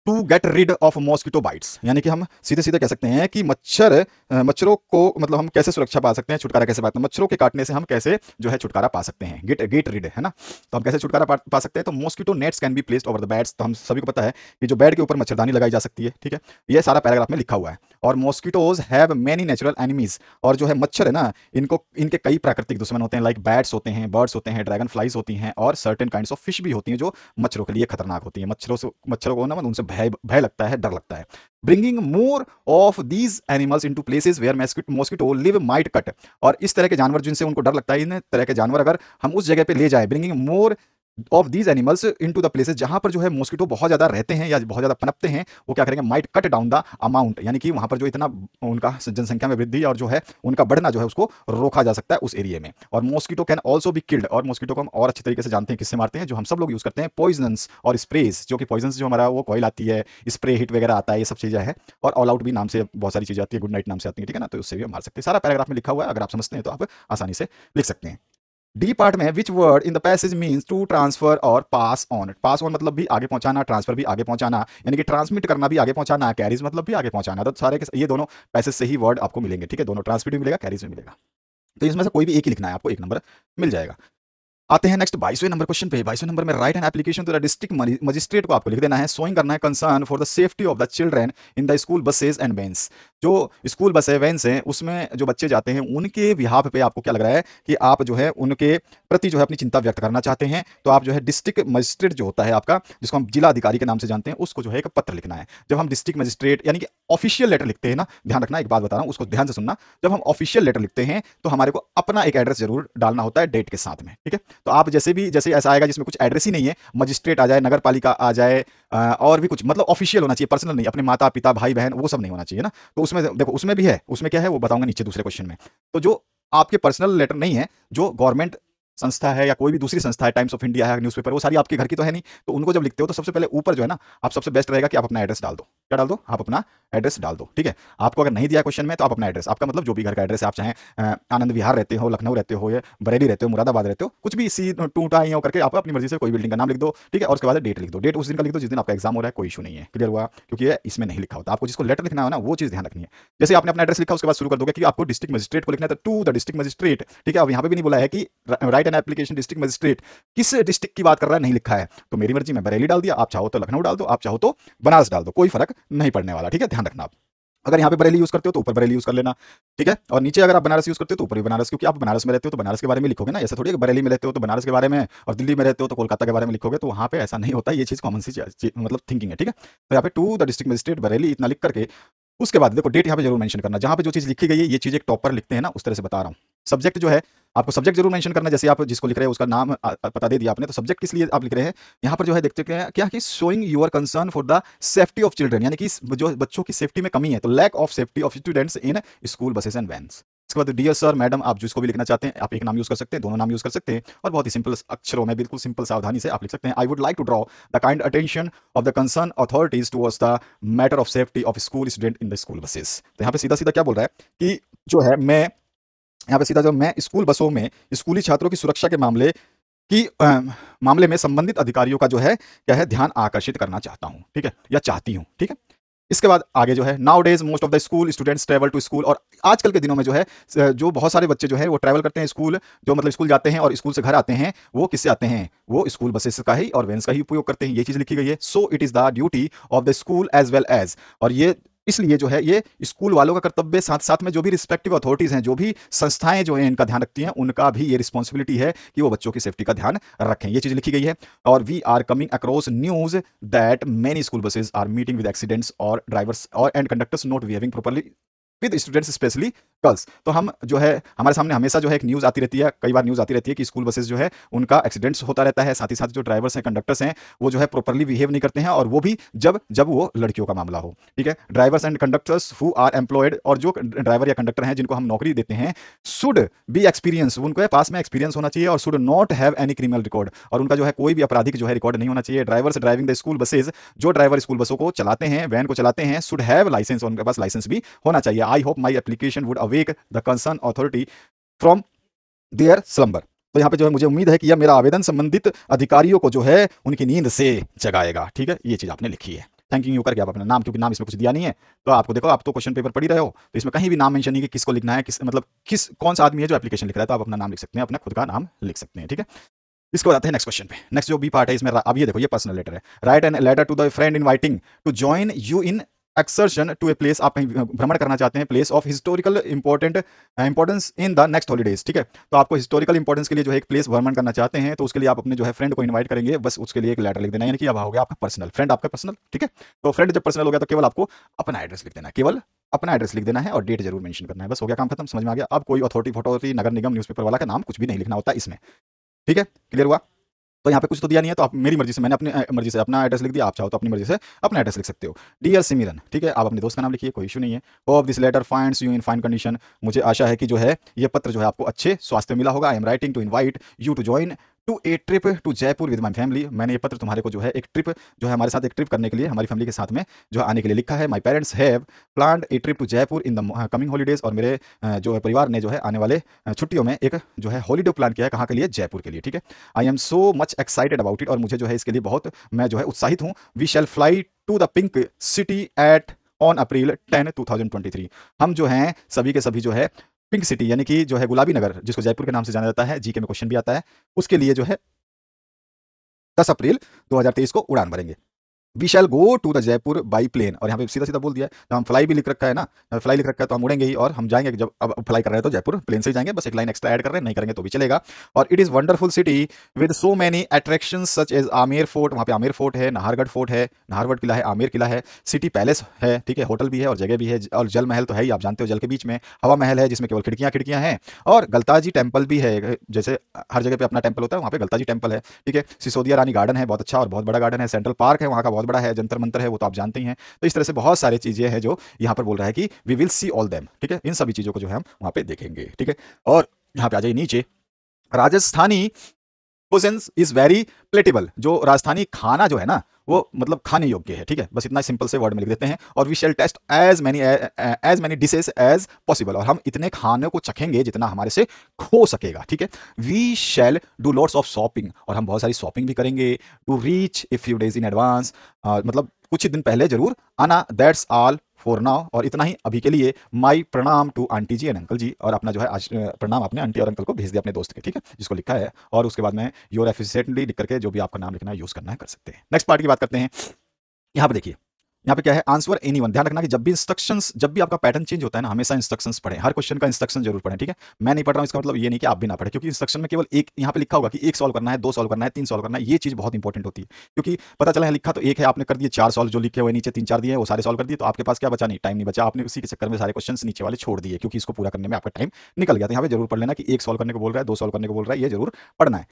to get rid of mosquito bites यानी कि हम सीधे सीधे कह सकते हैं कि मच्छर मच्छरों को मतलब हम कैसे सुरक्षा पा सकते हैं छुटकारा कैसे पाते हैं मच्छरों के काटने से हम कैसे जो है छुटकारा पा सकते हैं गेट गेट रिड है ना तो हम कैसे छुटकारा पा, पा सकते हैं तो mosquito nets can be placed over the beds तो हम सभी को पता है कि जो बेड के ऊपर मच्छरदानी लगाई जा सकती है ठीक है यह सारा पैराग्राफ में लिखा हुआ है और mosquitoes have many natural enemies और जो है मच्छर है ना इनको इनके कई प्राकृतिक दुश्मन होते हैं लाइक बैट्स होते हैं बर्ड्स होते हैं ड्रैगन फ्लाइज होती हैं और सर्टन काइंड ऑफ फिश भी होती हैं जो मच्छरों के लिए खतरनाक होती है मच्छरों से मच्छरों को ना मतलब उनसे भय लगता है डर लगता है bringing more of these animals into places where mosquito live might cut और इस तरह के जानवर जिनसे उनको डर लगता है इन तरह के जानवर अगर हम उस जगह पर ले जाए bringing more of these animals into the places जहां पर जो है मॉस्किटो बहुत ज़्यादा रहते हैं या बहुत ज़्यादा पनपते हैं वो क्या करेंगे might cut down the amount यानी कि वहां पर जो इतना उनका जनसंख्या में वृद्धि और जो है उनका बढ़ना जो है उसको रोका जा सकता है उस एरिए में और मॉस्किटो कैन ऑल्सो भी किल्ड और मॉस्किटो को हम और अच्छे तरीके से जानते हैं किससे मारते हैं जो हम सब लोग यूज़ करते हैं पॉइजनस और स्प्रेज जो कि पॉइजन जो हमारा वो कॉइल आती है स्प्रे हिट वगैरह आता है ये सब चीज़ें हैं और ऑल आउट भी नाम से बहुत सारी चीज़ें आती है गुड नाइट नाम से आती है ठीक है ना तो उससे भी हम मार सकते हैं सारा पैराग्राफ में लिखा हुआ है अगर आप समझते हैं तो आप आसानी से लिख सकते हैं डी पार्ट में which word in the passage means to transfer और पास ऑन पास ऑन मतलब भी आगे पहुंचाना ट्रांसफर भी आगे पहुंचाना यानी कि ट्रांसमिट करना भी आगे पहुंचाना कैरीज मतलब भी आगे पहुंचाना तो सारे के ये दोनों पैसेज से ही वर्ड आपको मिलेंगे ठीक है दोनों ट्रांसमिट भी मिलेगा कैरीज भी मिलेगा तो इसमें से कोई भी एक ही लिखना है आपको एक नंबर मिल जाएगा आते हैं नेक्स्ट बाईसवें नंबर क्वेश्चन पे बाईसवें नंबर में write an application to the district magistrate को आपको लिख देना है सोइंग करना है concern for the safety of the children in the school buses and vans जो स्कूल बस है वैंस हैं उसमें जो बच्चे जाते हैं उनके बिहाफ पे आपको क्या लग रहा है कि आप जो है उनके प्रति जो है अपनी चिंता व्यक्त करना चाहते हैं तो आप जो है डिस्ट्रिक्ट मजिस्ट्रेट जो होता है आपका जिसको हम जिला अधिकारी के नाम से जानते हैं उसको जो है एक पत्र लिखना है जब हम डिस्ट्रिक्ट मजिस्ट्रेट यानी कि ऑफिशियल लेटर लिखते हैं ना ध्यान रखना एक बात बता रहा हूँ उसको ध्यान से सुनना जब हम ऑफिशियल लेटर लिखते हैं तो हमारे को अपना एक एड्रेस जरूर डालना होता है डेट के साथ में ठीक है तो आप जैसे भी जैसे ऐसा आएगा जिसमें कुछ एड्रेस ही नहीं है मजिस्ट्रेट आ जाए नगर पालिका आ जाए और भी कुछ मतलब ऑफिशियल होना चाहिए पर्सनल नहीं अपने माता पिता भाई बहन वो सब नहीं होना चाहिए ना तो उसमें देखो उसमें भी है उसमें क्या है वो बताऊंगा नीचे दूसरे क्वेश्चन में तो जो आपके पर्सनल लेटर नहीं है जो गवर्नमेंट संस्था है या कोई भी दूसरी संस्था है टाइम्स ऑफ इंडिया है न्यूज़पेपर वो सारी आपके घर की तो है नहीं तो उनको जब लिखते हो तो सबसे पहले ऊपर जो है ना आप सबसे बेस्ट रहेगा कि आप अपना एड्रेस डाल दो क्या डाल दो आप अपना एड्रेस डाल दो ठीक है आपको अगर नहीं दिया क्वेश्चन में तो आप अपना एड्रेस आपका मतलब जो भी घर का एड्रेस है आप चाहे आनंद विहार रहते हो लखनऊ रहते हो या बरेली रहते हो मुरादाबाद रहते हो कुछ भी इसी टूटा ही होकर आप अपनी मर्जी से कोई बिल्डिंग का नाम लिख दो ठीक है और उसके बाद डेट लिख दो डेट उस दिन का लिख दो जिस दिन आपका एग्जाम हो रहा है कोई इशू नहीं है क्लियर हुआ क्योंकि इसमें नहीं लिखा होता आपको जिसको लेटर लिखना है ना वो चीज़ ध्यान रखनी है जैसे आपने अपना एड्रेस लिखा उसके बाद शुरू कर दोगे कि आपको डिस्ट्रिक्ट मजिस्ट्रेट को लिखना था टू द डिस्ट्रिक्ट मजिस्ट्रेट ठीक है अब यहाँ पर भी नहीं बोला है कि write an application district magistrate किस डिस्ट्रिक्ट की बात कर रहा है नहीं लिखा है तो मेरी मर्जी मैं बरेली डाल दिया आप चाहो तो लखनऊ डाल दो आप चाहो तो बनारस डाल दो कोई फर्क नहीं पड़ने वाला ठीक है ध्यान रखना आप अगर यहाँ पे बरेली यूज करते हो तो ऊपर बरेली यूज कर लेना ठीक है और नीचे अगर आप बनारस यूज करते हो तो ऊपर भी बनारस क्योंकि आप बनारस में रहते हो तो बनारस के बारे में लिखोगे ना ऐसा थोड़ी बरेली में रहते हो तो बनारस के बारे में और दिल्ली में रहते हो तो कोलकाता के बारे में लिखोगे तो वहाँ पे ऐसा नहीं होता ये चीज कॉमन सी मतलब थिंकिंग है ठीक है तो यहाँ पे to the district magistrate Bareilly इतना लिख करके उसके बाद देखो डेट यहाँ पे जरूर मैंशन करना जहाँ पर जो चीज़ लिखी गई है ये चीज़ एक टॉपर लिखते हैं ना उस तरह से बता रहा हूँ सब्जेक्ट जो है आपको सब्जेक्ट जरूर मेंशन करना जैसे आप जिसको लिख रहे हैं उसका नाम पता दे दिया आपने तो सब्जेक्ट किस लिए आप लिख रहे हैं यहाँ पर जो है देखते हैं क्या कि showing your concern for the safety of children यानी कि जो बच्चों की सेफ्टी में कमी है तो lack of safety of students in school buses and van इसके बाद डियर सर मैडम आप जिसको भी लिखना चाहते हैं आप एक नाम यूज कर सकते हैं दोनों नाम यूज कर सकते हैं और बहुत ही सिंपल अक्षरों में बिल्कुल सिंपल सावधानी से आप लिख सकते हैं I would like to draw the kind attention of the concern authorities towards the matter of safety of school student in the school buses तो यहाँ पे सीधा सीधा क्या बोल रहा है कि जो है मैं यहाँ पे सीधा जो मैं स्कूल बसों में स्कूली छात्रों की सुरक्षा के मामले की आ, मामले में संबंधित अधिकारियों का जो है क्या है ध्यान आकर्षित करना चाहता हूँ ठीक है या चाहती हूँ ठीक है इसके बाद आगे जो है nowadays most of the school students travel to school और आजकल के दिनों में जो है जो बहुत सारे बच्चे जो है वो ट्रैवल करते हैं स्कूल जो मतलब स्कूल जाते हैं और स्कूल से घर आते हैं वो किससे आते हैं वो स्कूल बसेस का ही और वैन्स का ही उपयोग करते हैं ये चीज़ लिखी गई है so it is the duty of the school as well as और ये इसलिए जो है ये स्कूल वालों का कर्तव्य साथ साथ में जो भी रिस्पेक्टिव अथॉरिटीज़ हैं जो भी संस्थाएं जो हैं इनका ध्यान रखती हैं उनका भी ये रिस्पॉन्सिबिलिटी है कि वो बच्चों की सेफ्टी का ध्यान रखें ये चीज़ लिखी गई है और we are coming across news that many school buses are meeting with accidents और ड्राइवर्स और and conductors not behaving properly with students specially girls तो हम जो है हमारे सामने हमेशा जो है एक न्यूज़ आती रहती है कई बार न्यूज़ आती रहती है कि स्कूल बसेस जो है उनका एक्सीडेंट्स होता रहता है साथ ही साथ जो ड्राइवर्स हैं कंडक्टर्स हैं वो जो है प्रॉपरली बिहेव नहीं करते हैं और वो भी जब जब वो लड़कियों का मामला हो ठीक है drivers and conductors who are employed और जो ड्राइवर या कंडक्टर हैं जिनको हम नौकरी देते हैं शुड बी एक्सपीरियंस उनके पास में एक्सपीरियंस होना चाहिए और should not have any criminal record और उनका जो है कोई भी आपराधिक जो है रिकॉर्ड नहीं होना चाहिए drivers driving the school buses जो ड्राइवर स्कूल बसों को चलाते हैं वैन को चलाते हैं शुड हैव लाइसेंस उनके पास लाइसेंस भी होना चाहिए I hope my application would awake the concern authority from their slumber तो यहाँ पे जो है मुझे उम्मीद है कि यह मेरा आवेदन संबंधित अधिकारियों को जो है उनकी नींद से जगाएगा ठीक है ये चीज़ आपने लिखी है थैंक यू करके आप अपना नाम क्योंकि नाम इसमें कुछ दिया नहीं है तो आपको देखो आप तो क्वेश्चन पेपर पढ़ी रहे हो तो इसमें कहीं भी नाम मेंशन नहीं कि किसको लिखना है किस मतलब किस कौन सा आदमी है जो एप्लीकेशन लिख रहा है तो आप अपना नाम लिख सकते हैं अपना खुद का नाम लिख सकते हैं ठीक है इसको बताते हैं नेक्स्ट क्वेश्चन पे नेक्स्ट जो बी पार्ट है इसमें अब ये देखो ये पर्सनल लेटर है write an letter to the friend inviting to join you in excursion to a place आप कहीं भ्रमण करना चाहते हैं place of historical important importance in the next holidays ठीक है तो आपको हिस्टोरिकल इंपॉर्टेंस के लिए जो है एक प्लेस भ्रमण करना चाहते हैं तो उसके लिए आप अपने जो है फ्रेंड को इन्वाइट करेंगे बस उसके लिए एक लेटर लिख देना यानी कि अब हो गया आपका पर्सनल फ्रेंड आपका पर्सनल ठीक है तो फ्रेंड जब पर्सनल हो गया तो केवल आपको अपना एड्रेस लिख देना केवल अपना एड्रेस लिख देना है और डेट जरूर मेंशन करना है बस हो गया काम खत्म समझ में आ गया अब कोई अथॉरिटी फोटो नगर निगम न्यूज़पेपर वाला का नाम कुछ भी नहीं लिखना होता इसमें ठीक है क्लियर हुआ तो यहाँ पे कुछ तो दिया नहीं है तो आप मेरी मर्जी से मैंने अपनी मर्जी से अपना एड्रेस लिख दिया आप चाहो तो अपनी मर्जी से अपना एड्रेस लिख सकते हो डी एल सिमिरन ठीक है आप अपने दोस्त का नाम लिखिए कोई इशू नहीं है of this letter finds you in fine condition मुझे आशा है कि जो है ये पत्र जो है आपको अच्छे स्वास्थ्य मिला होगा I am writing to invite you to join to a trip to Jaipur with my family मैंने ये पत्र तुम्हारे को जो है एक ट्रिप जो है हमारे साथ एक ट्रिप करने के लिए हमारी फैमिली के साथ में जो है आने के लिए लिखा है my parents have plan a trip to Jaipur in the coming holidays और मेरे uh, जो है परिवार ने जो है आने वाले uh, छुट्टियों में एक जो है हॉलीडे प्लान किया है कहाँ के लिए जयपुर के लिए ठीक है I am so much excited about it और मुझे जो है इसके लिए बहुत मैं जो है उत्साहित हूँ we shall fly to the pink city at on April ten two thousand twenty three हम जो हैं सभी के सभी जो है पिंक सिटी यानी कि जो है गुलाबी नगर जिसको जयपुर के नाम से जाना जाता है जीके में क्वेश्चन भी आता है उसके लिए जो है दस अप्रैल 2023 को उड़ान भरेंगे we shall go to the Jaipur by plane और यहाँ पे सीधा सीधा बोल दिया जब हम फ्लाई भी लिख रखा है ना फ्लाई लिख रखा है तो हम उड़ेंगे ही और हम जाएंगे जब अब फ्लाई कर रहे हैं तो जयपुर प्लेन से ही जाएंगे बस एक लाइन एक्स्ट्रा ऐड कर रहे हैं नहीं करेंगे तो भी चलेगा और it is wonderful city with so many attraction such as Amer fort वहाँ पे आमिर फोर्ट है नाहरगढ़ फोर्ट है नाहरगढ़ किला है आमिर किला है सिटी पैलेस है ठीक है होटल भी है और जगह भी है और जल महल तो है ही आप जानते हो जल के बीच में हवा महल है जिसमें केवल खिड़कियाँ खिड़कियाँ हैं और गलताजी टेम्पल भी है जैसे हर जगह पर अपना टेम्पल होता है वहाँ पे गलताजी टेम्पल है ठीक है सिसोदिया रानी गार्डन है बहुत अच्छा और बहुत बड़ा गार्डन है सेंट्रल पार्क है वहाँ का बहुत बड़ा है जंतर मंत्र है वो तो आप जानते ही हैं तो इस तरह से बहुत सारी चीज़ें हैं जो यहाँ पर बोल रहा है कि we will see all them ठीक है इन सभी चीज़ों को जो है हम वहाँ पर देखेंगे ठीक है और यहाँ पे आ जाइए नीचे Rajasthani sense is very palatable जो राजस्थानी खाना जो है ना वो मतलब खाने योग्य है ठीक है बस इतना सिंपल से वर्ड में लिख देते हैं और we shall taste as many as many dishes as possible और हम इतने खाने को चखेंगे जितना हमारे से खो सकेगा ठीक है we shall do lots of shopping और हम बहुत सारी शॉपिंग भी करेंगे to reach a few days in advance मतलब कुछ ही दिन पहले जरूर आना दैट्स ऑल फॉर नाउ और इतना ही अभी के लिए माई प्रणाम to aunty ji and uncle ji और अपना जो है आज प्रणाम अपने आंटी और अंकल को भेज दिया अपने दोस्त के ठीक है जिसको लिखा है और उसके बाद में योर एफिशिएंटली लिख करके जो भी आपका नाम लिखना है यूज़ करना है कर सकते हैं नेक्स्ट पार्ट की बात करते हैं यहाँ पर देखिए यहाँ पे क्या है आंसर एनी ध्यान रखना कि जब भी इंस्ट्रक्शन जब भी आपका पैटर्न चेंज होता है ना हमेशा इंस्ट्रक्शन पढ़े हर क्वेश्चन का इंस्ट्रक्शन जरूर पढ़े ठीक है मैं नहीं पढ़ रहा हूँ इसका मतलब ये नहीं कि आप भी ना पढ़े क्योंकि इंस्ट्रक्शन में केवल एक यहाँ पे लिखा होगा कि एक सॉल्व करना है दो सॉल्व करना है तीन सॉल्व करना है ये चीज बहुत इंपॉर्टेंट होती है क्योंकि पता चला है लिखा तो एक है आपने कर दिए चार सॉल्व जो लिखे हुए नीचे तीन चार दिए वो सारे सॉल्व कर दिए तो आपके पास क्या बचा नहीं टाइम नहीं बचा आपने उसी के चक्कर में सारे क्वेश्चन नीचे वाले छोड़ दिए क्योंकि इसको पूरा करने में आपका टाइम निकल गया तो यहाँ पे जरूर पढ़ लेना कि एक सॉल्व करने को बोल रहा है दो सॉल्व करने को बोल रहा है ये जरूर पढ़ना है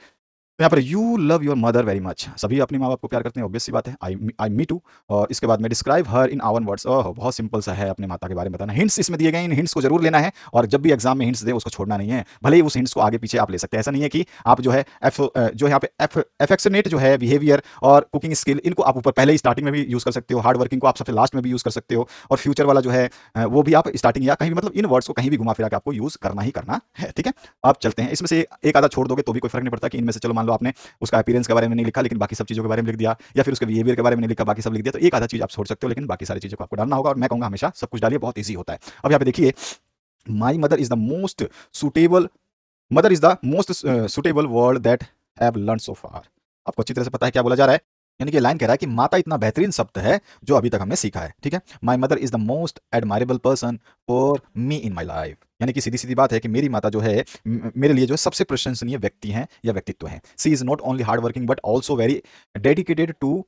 तो यहाँ पर you love your mother very much सभी अपने माँ बाप को प्यार करते हैं ऑब्वियसली बात है आई आई मी टू और इसके बाद में डिस्क्राइब हर इन आवन वर्ड्स ओह बहुत सिंपल सा है अपने माता के बारे में बताना हिंट्स इसमें दिए गए इन हिंट्स को जरूर लेना है और जब भी एग्जाम में हिंट्स दें उसको छोड़ना नहीं है भले ही उस हिंट्स को आगे पीछे आप ले सकते हैं ऐसा नहीं है कि आप जो है एफ जो यहाँ पे एफ एफेक्शनेट जो है बिहेवियर और कुकिंग स्किल इनको आप ऊपर पहले ही स्टार्टिंग में भी यूज़ कर सकते हो हार्ड वर्किंग को आप सबसे लास्ट में भी यूज़ कर सकते हो और फ्यूचर वाला जो है वो भी आप स्टार्टिंग या कहीं भी मतलब इन वर्ड्स को कहीं भी घुमा फिरा के आपको यूज़ करना ही करना है ठीक है आप चलते हैं इसमें से एक आधा छोड़ दोगे तो भी कोई फर्क नहीं पड़ता कि इनमें से चलो मान लो आपने उसका अपीरेंस के बारे में नहीं लिखा लेकिन बाकी सब चीज़ों के बारे में लिख दिया या फिर उसके बिहेवियर के बारे में नहीं लिखा बाकी सब लिख दिया तो एक आधा चीज़ आप छोड़ सकते हो लेकिन बाकी सारी चीज़ों को आपको डालना होगा और मैं कहूंगा हमेशा सब कुछ डालिए बहुत ईजी होता है अब यहाँ पे देखिए my mother is the most suitable mother is the most suitable word that have learn so far आपको अच्छी तरह से पता है क्या बोला जा रहा है यानी कि लाइन कह रहा है कि माता इतना बेहतरीन शब्द है जो अभी तक हमने सीखा है ठीक है my mother is the most admirable person for me in my life यानी कि सीधी सीधी बात है कि मेरी माता जो है मेरे लिए जो है सबसे प्रशंसनीय व्यक्ति हैं या व्यक्तित्व हैं she is not only hard working but also very dedicated to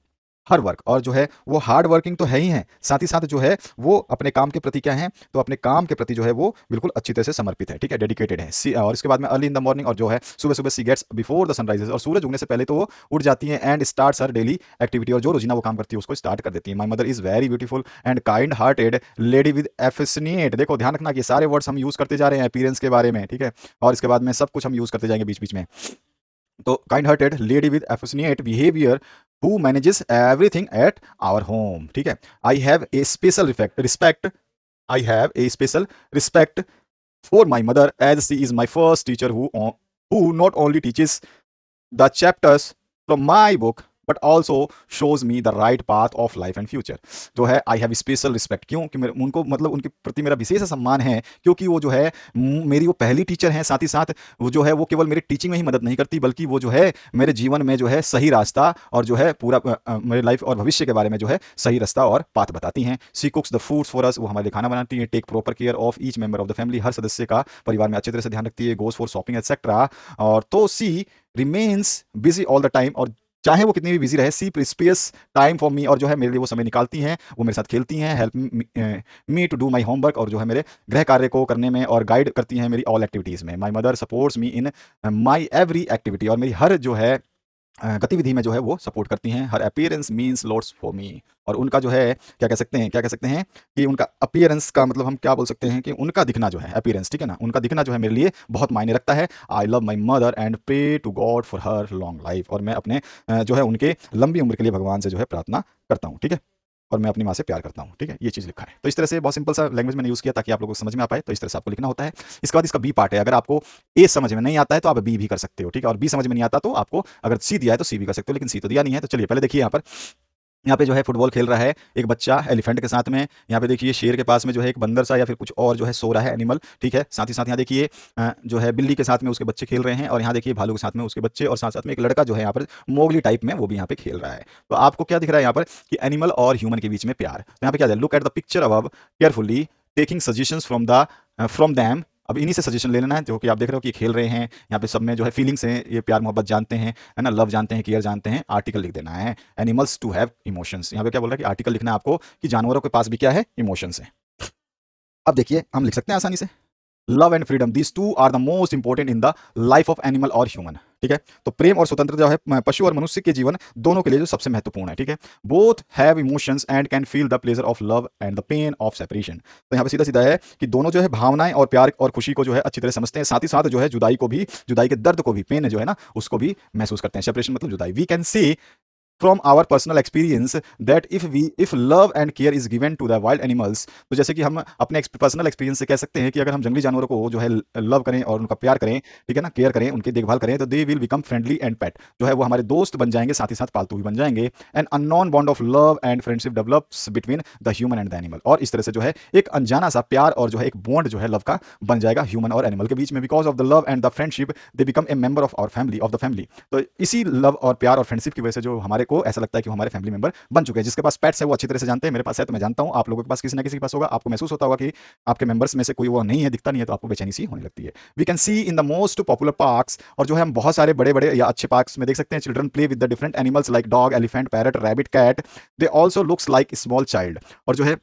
her work और जो है वो हार्ड वर्किंग तो है ही है साथ ही साथ जो है वो अपने काम के प्रति क्या है तो अपने काम के प्रति जो है वो बिल्कुल अच्छी तरह से समर्पित है ठीक है डेडिकेटेड है सी और इसके बाद में अर्ली इन द मॉर्निंग और जो है सुबह सुबह she gets before the sunrises और सूरज उगने से पहले तो वो उठ जाती है and start her daily activity और जो रोजीना वो काम करती है उसको स्टार्ट कर देती है my mother is very beautiful and kind hearted lady with affectionate देखो ध्यान रखना कि सारे वर्ड्स हम यूज करते जा रहे हैं अपीरेंस के बारे में ठीक है और इसके बाद में सब कुछ हम यूज करते जाएंगे बीच बीच में तो kind hearted lady with affectionate behaviour who manages everything at our home ठीक है I have a special respect respect I have a special respect for my mother as she is my first teacher who who not only teaches the chapters from my book but also shows me the right path of life and future जो है I have special respect क्यों कि उनको मतलब उनके प्रति मेरा विशेष सम्मान है क्योंकि वो जो है मेरी वो पहली टीचर हैं साथ ही साथ वो जो है वो केवल मेरी टीचिंग में ही मदद नहीं करती बल्कि वो जो है मेरे जीवन में जो है सही रास्ता और जो है पूरा मेरे लाइफ और भविष्य के बारे में जो है सही रास्ता और पाथ बताती हैं she cooks the foods for us वो हमारे खाना बनाती है take proper care of each member of the family हर सदस्य का परिवार में अच्छे तरह से ध्यान रखती है गोज फॉर शॉपिंग एक्सेट्रा और तो she remains busy all the time और चाहे वो कितनी भी बिजी रहे she spares time for me और जो है मेरे लिए वो समय निकालती हैं वो मेरे साथ खेलती हैं help me to do my homework और जो है मेरे गृह कार्य को करने में और गाइड करती हैं मेरी ऑल एक्टिविटीज़ में my mother supports me in my every activity और मेरी हर जो है गतिविधि में जो है वो सपोर्ट करती हैं हर appearance means lords for me और उनका जो है क्या कह सकते हैं क्या कह सकते हैं कि उनका अपियरेंस का मतलब हम क्या बोल सकते हैं कि उनका दिखना जो है अपियरेंस ठीक है ना उनका दिखना जो है मेरे लिए बहुत मायने रखता है I love my mother and pray to God for her long life और मैं अपने जो है उनके लंबी उम्र के लिए भगवान से जो है प्रार्थना करता हूँ ठीक है और मैं अपनी माँ से प्यार करता हूँ ठीक है ये चीज़ लिखा है तो इस तरह से बहुत सिंपल सा लैंग्वेज मैंने यूज़ किया ताकि आप लोगों को समझ में आ पाए तो इस तरह से आपको लिखना होता है इसके बाद इसका बी पार्ट है अगर आपको ए समझ में नहीं आता है तो आप बी भी कर सकते हो ठीक है और बी समझ में नहीं आता तो आपको अगर सी दिया है तो सी भी कर सकते हो लेकिन सी तो दिया नहीं है तो चलिए पहले देखिए यहाँ पर यहाँ पे जो है फुटबॉल खेल रहा है एक बच्चा एलिफेंट के साथ में यहाँ पे देखिए शेर के पास में जो है एक बंदर सा या फिर कुछ और जो है सो रहा है एनिमल ठीक है साथ ही साथ यहाँ देखिए जो है बिल्ली के साथ में उसके बच्चे खेल रहे हैं और यहाँ देखिए भालू के साथ में उसके बच्चे और साथ साथ में एक लड़का जो है यहाँ पर मोगली टाइप में वो भी यहाँ पे खेल रहा है तो आपको क्या दिख रहा है यहाँ पर कि एनिमल और ह्यूमन के बीच में प्यार तो यहाँ पे क्या लुक एट द पिक्चर अब carefully taking suggestion from the from them अब इन्हीं से सजेशन ले लेना है जो कि आप देख रहे हो कि खेल रहे हैं यहाँ पे सब में जो है फीलिंग्स हैं ये प्यार मोहब्बत जानते हैं है ना लव जानते हैं केयर जानते हैं आर्टिकल लिख देना है एनिमल्स टू हैव इमोशंस यहाँ पे क्या बोल रहा है कि आर्टिकल लिखना है आपको कि जानवरों के पास भी क्या है इमोशंस है अब देखिए हम लिख सकते हैं आसानी से love and freedom these two are the most important in the life of animal और ह्यूमन ठीक है तो प्रेम और स्वतंत्रता जो है पशु और मनुष्य के जीवन दोनों के लिए जो सबसे महत्वपूर्ण है ठीक है both have emotions and can feel the pleasure of love and the pain of separation तो यहाँ पे सीधा सीधा है कि दोनों जो है भावनाएं और प्यार और खुशी को जो है अच्छी तरह समझते हैं साथ ही साथ जो है जुदाई को भी जुदाई के दर्द को भी पेन जो है ना उसको भी महसूस करते हैं सेपरेशन मतलब जुदाई we can see from our personal experience that if we if love and care is given to the wild animals तो जैसे कि हम अपने पर्सनल एक्सपीरियंस से कह सकते हैं कि अगर हम जंगली जानवरों को जो है लव करें और उनका प्यार करें ठीक है ना केयर करें उनकी देखभाल करें तो they will become friendly and pet जो है वो हमारे दोस्त बन जाएंगे साथ ही साथ पालतू भी बन जाएंगे and non bond of love and friendship develops between the human and the animal और इस तरह से जो है एक अनजाना सा प्यार और जो है एक बॉन्ड जो है लव का बन जाएगा ह्यूमन और एनिमल के बीच में because of the love and the friendship they become a member of our family of the family तो इसी लव और प्यार और फ्रेंडशिप की वजह से जो हमारे को ऐसा लगता है कि हमारे फैमिली मेंबर बन चुके हैं जिसके पास पैट्स है वो अच्छी तरह से जानते हैं मेरे पास है तो मैं जानता हूँ आप लोगों के पास किसी ना किसी के पास होगा आपको महसूस होता होगा कि आपके मेंबर्स में से कोई वो नहीं है दिखता नहीं है तो आपको बेचैनी सी होने लगती है we can see in the most popular parks और जो है हम बहुत सारे बड़े बड़े या अच्छे पार्क्स में देख सकते हैं children play with the different animals like dog elephant parrot rabbit cat they also looks like small child और जो है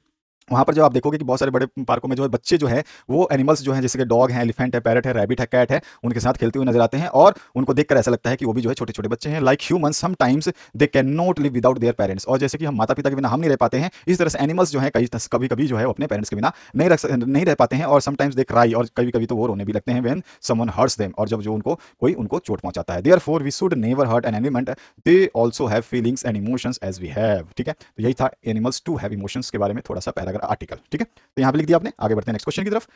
वहाँ पर जो आप देखोगे कि बहुत सारे बड़े पार्कों में जो है बच्चे जो है वो एनिमल्स जो हैं जैसे कि डॉग हैं एलिफेंट है पैरट है रैबिट है कैट है उनके साथ खेलते हुए नजर आते हैं और उनको देखकर ऐसा लगता है कि वो भी जो है छोटे छोटे बच्चे हैं like human sometimes they can not live without their parents और जैसे कि हम माता पिता के बिना हम नहीं रह पाते हैं इस तरह से एनिमल्स जो है कई कभी कभी जो है अपने पेरेंट्स के बिना नहीं रख नहीं रह पाते हैं और समटाइम्स दे क्राई और कभी कभी तो वो रोने भी लगते हैं वैन समन हर्ट्स देम और जब जो उनको कोई उनको चोट पहुंचाता है therefore we should never hurt an animal they also have feelings and emotions as we have ठीक है तो यही था एनिमल्स टू हैव इमोशंस के बारे में थोड़ा सा पैरा पैराग्राफ आर्टिकल ठीक है तो यहां पे लिख दिया आपने आगे बढ़ते हैं नेक्स्ट क्वेश्चन की तरफ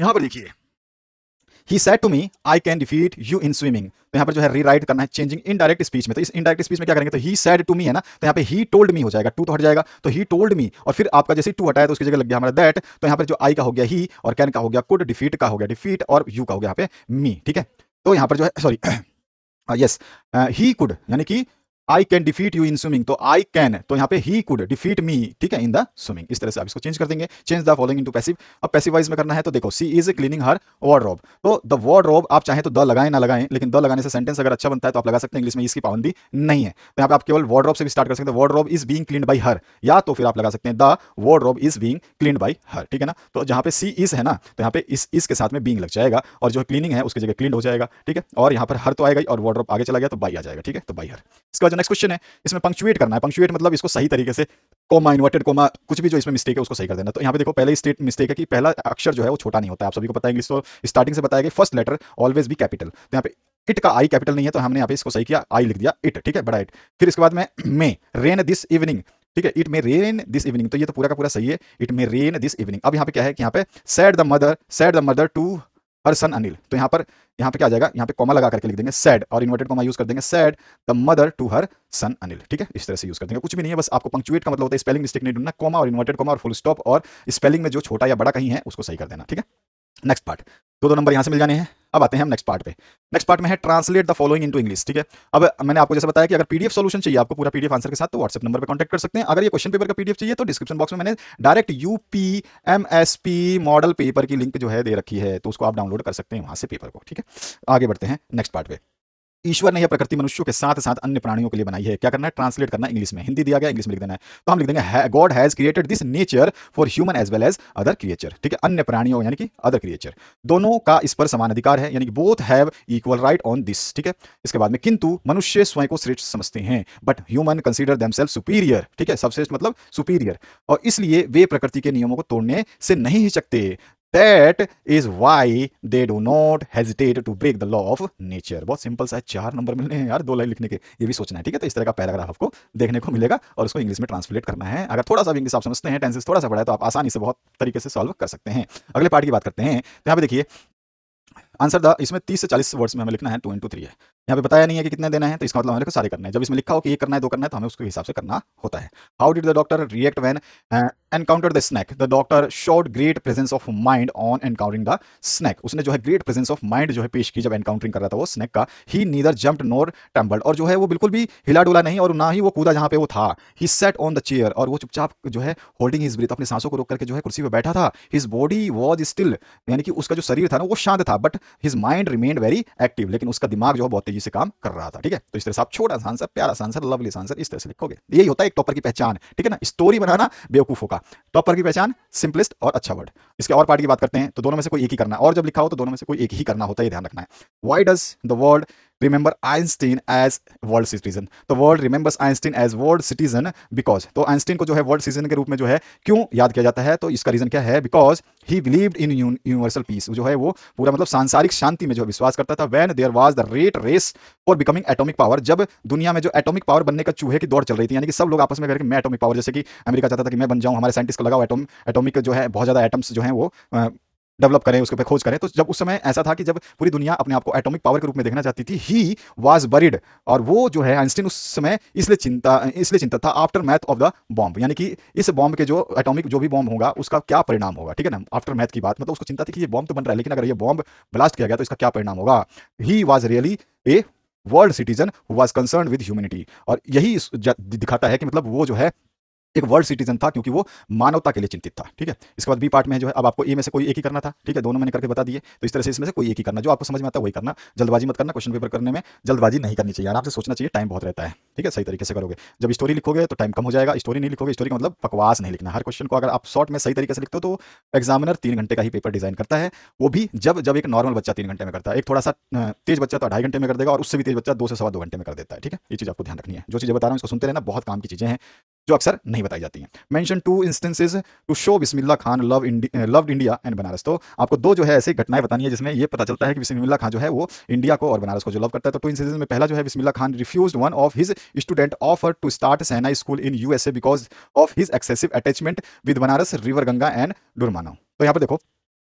यहां पर लिखिए he said to me I can defeat you in swimming तो यहाँ पर जो है रीराइट करना है चेंजिंग इन डायरेक्ट स्पीच में तो इस इनडायरेक्ट स्पीच में क्या करेंगे तो ही सेड टू मी है ना तो यहाँ पे ही टोल्ड मी हो जाएगा टू तो हट जाएगा तो ही टोल्ड मी और फिर आपका जैसे टू हटाया तो उसकी जगह लग गया हमारा दैट तो यहाँ पर जो आई का हो गया ही और कैन का हो गया कुड डिफीट का हो गया डिफीट और यू का हो गया यहाँ पे मी ठीक है तो यहाँ पर जो है सॉरी यस ही कुड यानी कि I can defeat you in swimming तो आई कैन तो यहाँ पे ही कुड डिफीट मी ठीक है इन द स्विमिंग इस तरह से आप इसको चेंज कर देंगे change the following to passive अब पैसिव वाइज में करना है तो देखो she is cleaning her robe तो द रॉब आप चाहे तो द लगाएं ना लगाएं लेकिन द लगाने से सेंटेंस अगर अच्छा बनता है तो आप लगा सकते हैं इंग्लिश में इसकी पाबंदी नहीं है तो यहाँ पे आप केवल रॉब से भी स्टार्ट कर सकते हैं robe is being clean by her या तो फिर आप लगा सकते हैं the robe is being clean by her ठीक है ना तो जहाँ पे सी इज है ना तो यहाँ पे इस इसके साथ में बींग लग जाएगा और जो क्लीनिंग है उसकी जगह क्लीन हो जाएगा ठीक है और यहाँ पर हर तो आएगा और वार्ड्रोब आगे चला गया तो बाई आ जाएगा ठीक है तो बाई हर इसका जो नेक्स्ट क्वेश्चन है इसमें पंक्चुएट करना है पंक्चुएट मतलब इसको सही तरीके से कोमा इन्वर्टेड कोमा कुछ भी जो इसमें मिस्टेक है उसको सही कर देना तो यहाँ पे देखो पहले स्टेट मिस्टेक है कि पहला अक्षर जो है वो छोटा नहीं होता आप सभी को पता है इंग्लिश तो स्टार्टिंग से बताया गया फर्स्ट लेटर ऑलवेज भी कैपिटल तो यहाँ पे इट का आई कैपिटल नहीं है तो हमने यहाँ पे इसको सही किया आई लिख दिया इट ठीक है बड़ा इट फिर इसके बाद में मे रेन दिस इवनिंग ठीक है it may rain this evening तो ये तो पूरा का पूरा सही है it may rain this evening अब यहाँ पे क्या है कि यहाँ पे said the mother said the mother to her son Anil तो यहाँ पर यहाँ पे क्या आ जाएगा यहाँ पे कॉमा लगा करके लिख देंगे सैड और इन्वर्टेड कॉमा यूज कर देंगे said the mother to her son Anil ठीक है इस तरह से यूज कर देंगे कुछ भी नहीं है बस आपको पंक्चुएट का मतलब होता है स्पेलिंग मिस्टेक नहीं ढूंढना कॉमा और इन्वर्टेड कॉमा और फुल स्टॉप और स्पेलिंग में जो छोटा या बड़ा कहीं है उसको सही कर देना ठीक है नेक्स्ट पार्ट दो दो नंबर यहाँ से मिल जाने हैं अब आते हैं हम नेक्स्ट पार्ट पे नेक्स्ट पार्ट में है translate the following into English ठीक है अब मैंने आपको जैसे बताया कि अगर पीडीएफ सॉल्यूशन चाहिए आपको पूरा पीडीएफ आंसर के साथ तो व्हाट्सएप नंबर पर कॉन्टैक्ट कर सकते हैं अगर ये क्वेश्चन पेपर का पीडीएफ चाहिए तो डिस्क्रिप्शन बॉक्स में मैंने direct U P model paper की लिंक जो है दे रखी है तो उसको आप डाउनलोड कर सकते हैं वहां से पेपर को ठीक है आगे बढ़ते हैं नेक्स्ट पार्ट पे ईश्वर ने यह प्रकृति मनुष्यों के साथ साथ अन्य प्राणियों के लिए बनाई है क्या करना है ट्रांसलेट करना इंग्लिश में हिंदी दिया गया इंग्लिश में लिख देना है तो हम लिख देंगे God has created this nature for human as well as other creature ठीक है अन्य प्राणियों यानी कि अदर क्रिएचर दोनों का इस पर समान अधिकार है यानी कि both have equal right on this ठीक है इसके बाद में किंतु मनुष्य स्वयं को श्रेष्ठ समझते हैं but human consider them superior ठीक है सबसे मतलब सुपीरियर और इसलिए वे प्रकृति के नियमों को तोड़ने से नहीं हिचकते that is why they do not hesitate to break the law of nature बहुत सिंपल सा चार नंबर मिलने हैं यार दो लाइन लिखने के ये भी सोचना है ठीक है तो इस तरह का पैराग्राफ आपको देखने को मिलेगा और उसको इंग्लिश में ट्रांसलेट करना है अगर थोड़ा सा इंग्लिश आप समझते हैं टेंसेस थोड़ा सा पढ़ा है तो आप आसानी से बहुत तरीके से सॉल्व कर सकते हैं अगले पार्ट की बात करते हैं तो यहाँ पे देखिए आंसर द इसमें तीस से चालीस वर्ड्स में हमें लिखना है टू इंटू थ्री है यहाँ पे बताया नहीं है कि कितने देना है तो इसका मतलब हमारे को सारे करना है जब इसमें लिखा हो कि ये करना है दो करना है तो हमें उसके हिसाब से करना होता है how did the doctor react when encountered the snake the doctor showed great presence of mind on encountering the snake उसने जो है great presence of mind जो है पेश की जब encountering कर रहा था वो snake का he neither jumped nor tumbled और जो है वो बिल्कुल भी हिला डुला नहीं और ना ही वो कूदा जहाँ पे वो था he sat on the chair और वो चुपचाप जो है holding his breath अपनी सांसों को रोक करके जो है कुर्सी पे बैठा था his body was still यानी कि उसका जो शरीर था ना वो शांत था but his mind remained very active लेकिन उसका दिमाग जो है बहुत तेजी से काम कर रहा था ठीक है तो इस तरह से आप छोटा सा आंसर प्यारा सा आंसर लवली सा आंसर इस तरह से लिखोगे यही होता है एक टॉपर की पहचान ठीक है ना स्टोरी बनाना बेवकूफों का टॉपर की पहचान सिंपलेस्ट और अच्छा वर्ड इसके और पार्ट की बात करते हैं तो दोनों में से कोई एक ही करना और जब लिखा हो तो दोनों में से कोई एक ही करना होता है ध्यान रखना है why does the world remember Einstein as world citizen तो world remembers Einstein as world citizen because तो आइंस्टीन को जो है वर्ल्ड सिटीजन के रूप में जो है क्यों याद किया जाता है तो इसका रीजन क्या है because he believed in universal peace जो है वो पूरा मतलब सांसारिक शांति में जो विश्वास करता था when there was the rat race for becoming atomic power जब दुनिया में जो एटोमिक पावर बनने का चूहे की दौड़ चल रही थी यानी कि सब लोग आपस में करके मैं एटोमिक पावर जैसे कि अमेरिका चाहता था कि मैं बन जाऊँ हमारे साइंटिस्ट को लगाओ एटोम एटोमिक जो है बहुत ज़्यादा एटम्स जो है वो डेवलप करें उसके ऊपर खोज करें तो जब उस समय ऐसा था कि जब पूरी दुनिया अपने आप को एटॉमिक पावर के रूप में देखना चाहती थी ही वाज बरिड और वो जो है आइंस्टीन उस समय इसलिए चिंता इसलिए चिंता था aftermath of the bomb यानी कि इस बॉम्ब के जो एटॉमिक जो भी बॉम्ब होगा उसका क्या परिणाम होगा ठीक है ना आफ्टर मैथ की बात मतलब उसको चिंता थी कि ये बॉम्ब तो बन रहा है लेकिन अगर ये बॉम्ब ब्लास्ट किया गया तो इसका क्या परिणाम होगा he was really a world citizen who was concern with humanity और यही दिखाता है कि मतलब वो जो है एक वर्ल्ड सिटीजन था क्योंकि वो मानवता के लिए चिंतित था ठीक है इसके बाद बी पार्ट में जो है अब आपको ए में से कोई एक ही करना था ठीक है दोनों मैंने करके बता दिए तो इस तरह से इसमें से कोई एक ही करना जो आपको समझ में आता है वही करना जल्दबाजी मत करना क्वेश्चन पेपर करने में जल्दबाजी नहीं करनी चाहिए आराम से सोचना चाहिए टाइम बहुत रहता है ठीक है सही तरीके से करोगे जब स्टोरी लिखोगे तो टाइम कम हो जाएगा स्टोरी नहीं लिखोगे स्टोरी का मतलब बकवास नहीं लिखना हर क्वेश्चन को अगर आप शॉर्ट में सही तरीके से लिखते हो तो एग्जामिनर तीन घंटे का ही पेपर डिजाइन करता है वो भी जब जब एक नॉर्मल बच्चा तीन घंटे में करता है एक थोड़ा सा तेज बच्चा तो ढाई घंटे में कर देगा और उससे भी तेज बच्चा दो से सवा दो घंटे में कर देता है ठीक है ये चीज़ आपको ध्यान रखनी है जो चीज बता रहा हूँ इसको सुनते रहना बहुत काम की चीज़ें हैं जो अक्सर नहीं बताई जाती है mention two instances to show Bismillah Khan love loved India and Banaras तो आपको दो जो है ऐसे घटनाएं बतानी है जिसमें यह पता चलता है कि बिस्मिल्ला खान जो है वो इंडिया को और बनारस को जो लव करता है तो टू इंस्टेंसेस में पहला जो है Bismillah Khan refuse one of his student offer to start shehnai school in USA because of his excessive attachment with Banaras river Ganga and Dumraon तो यहाँ पर देखो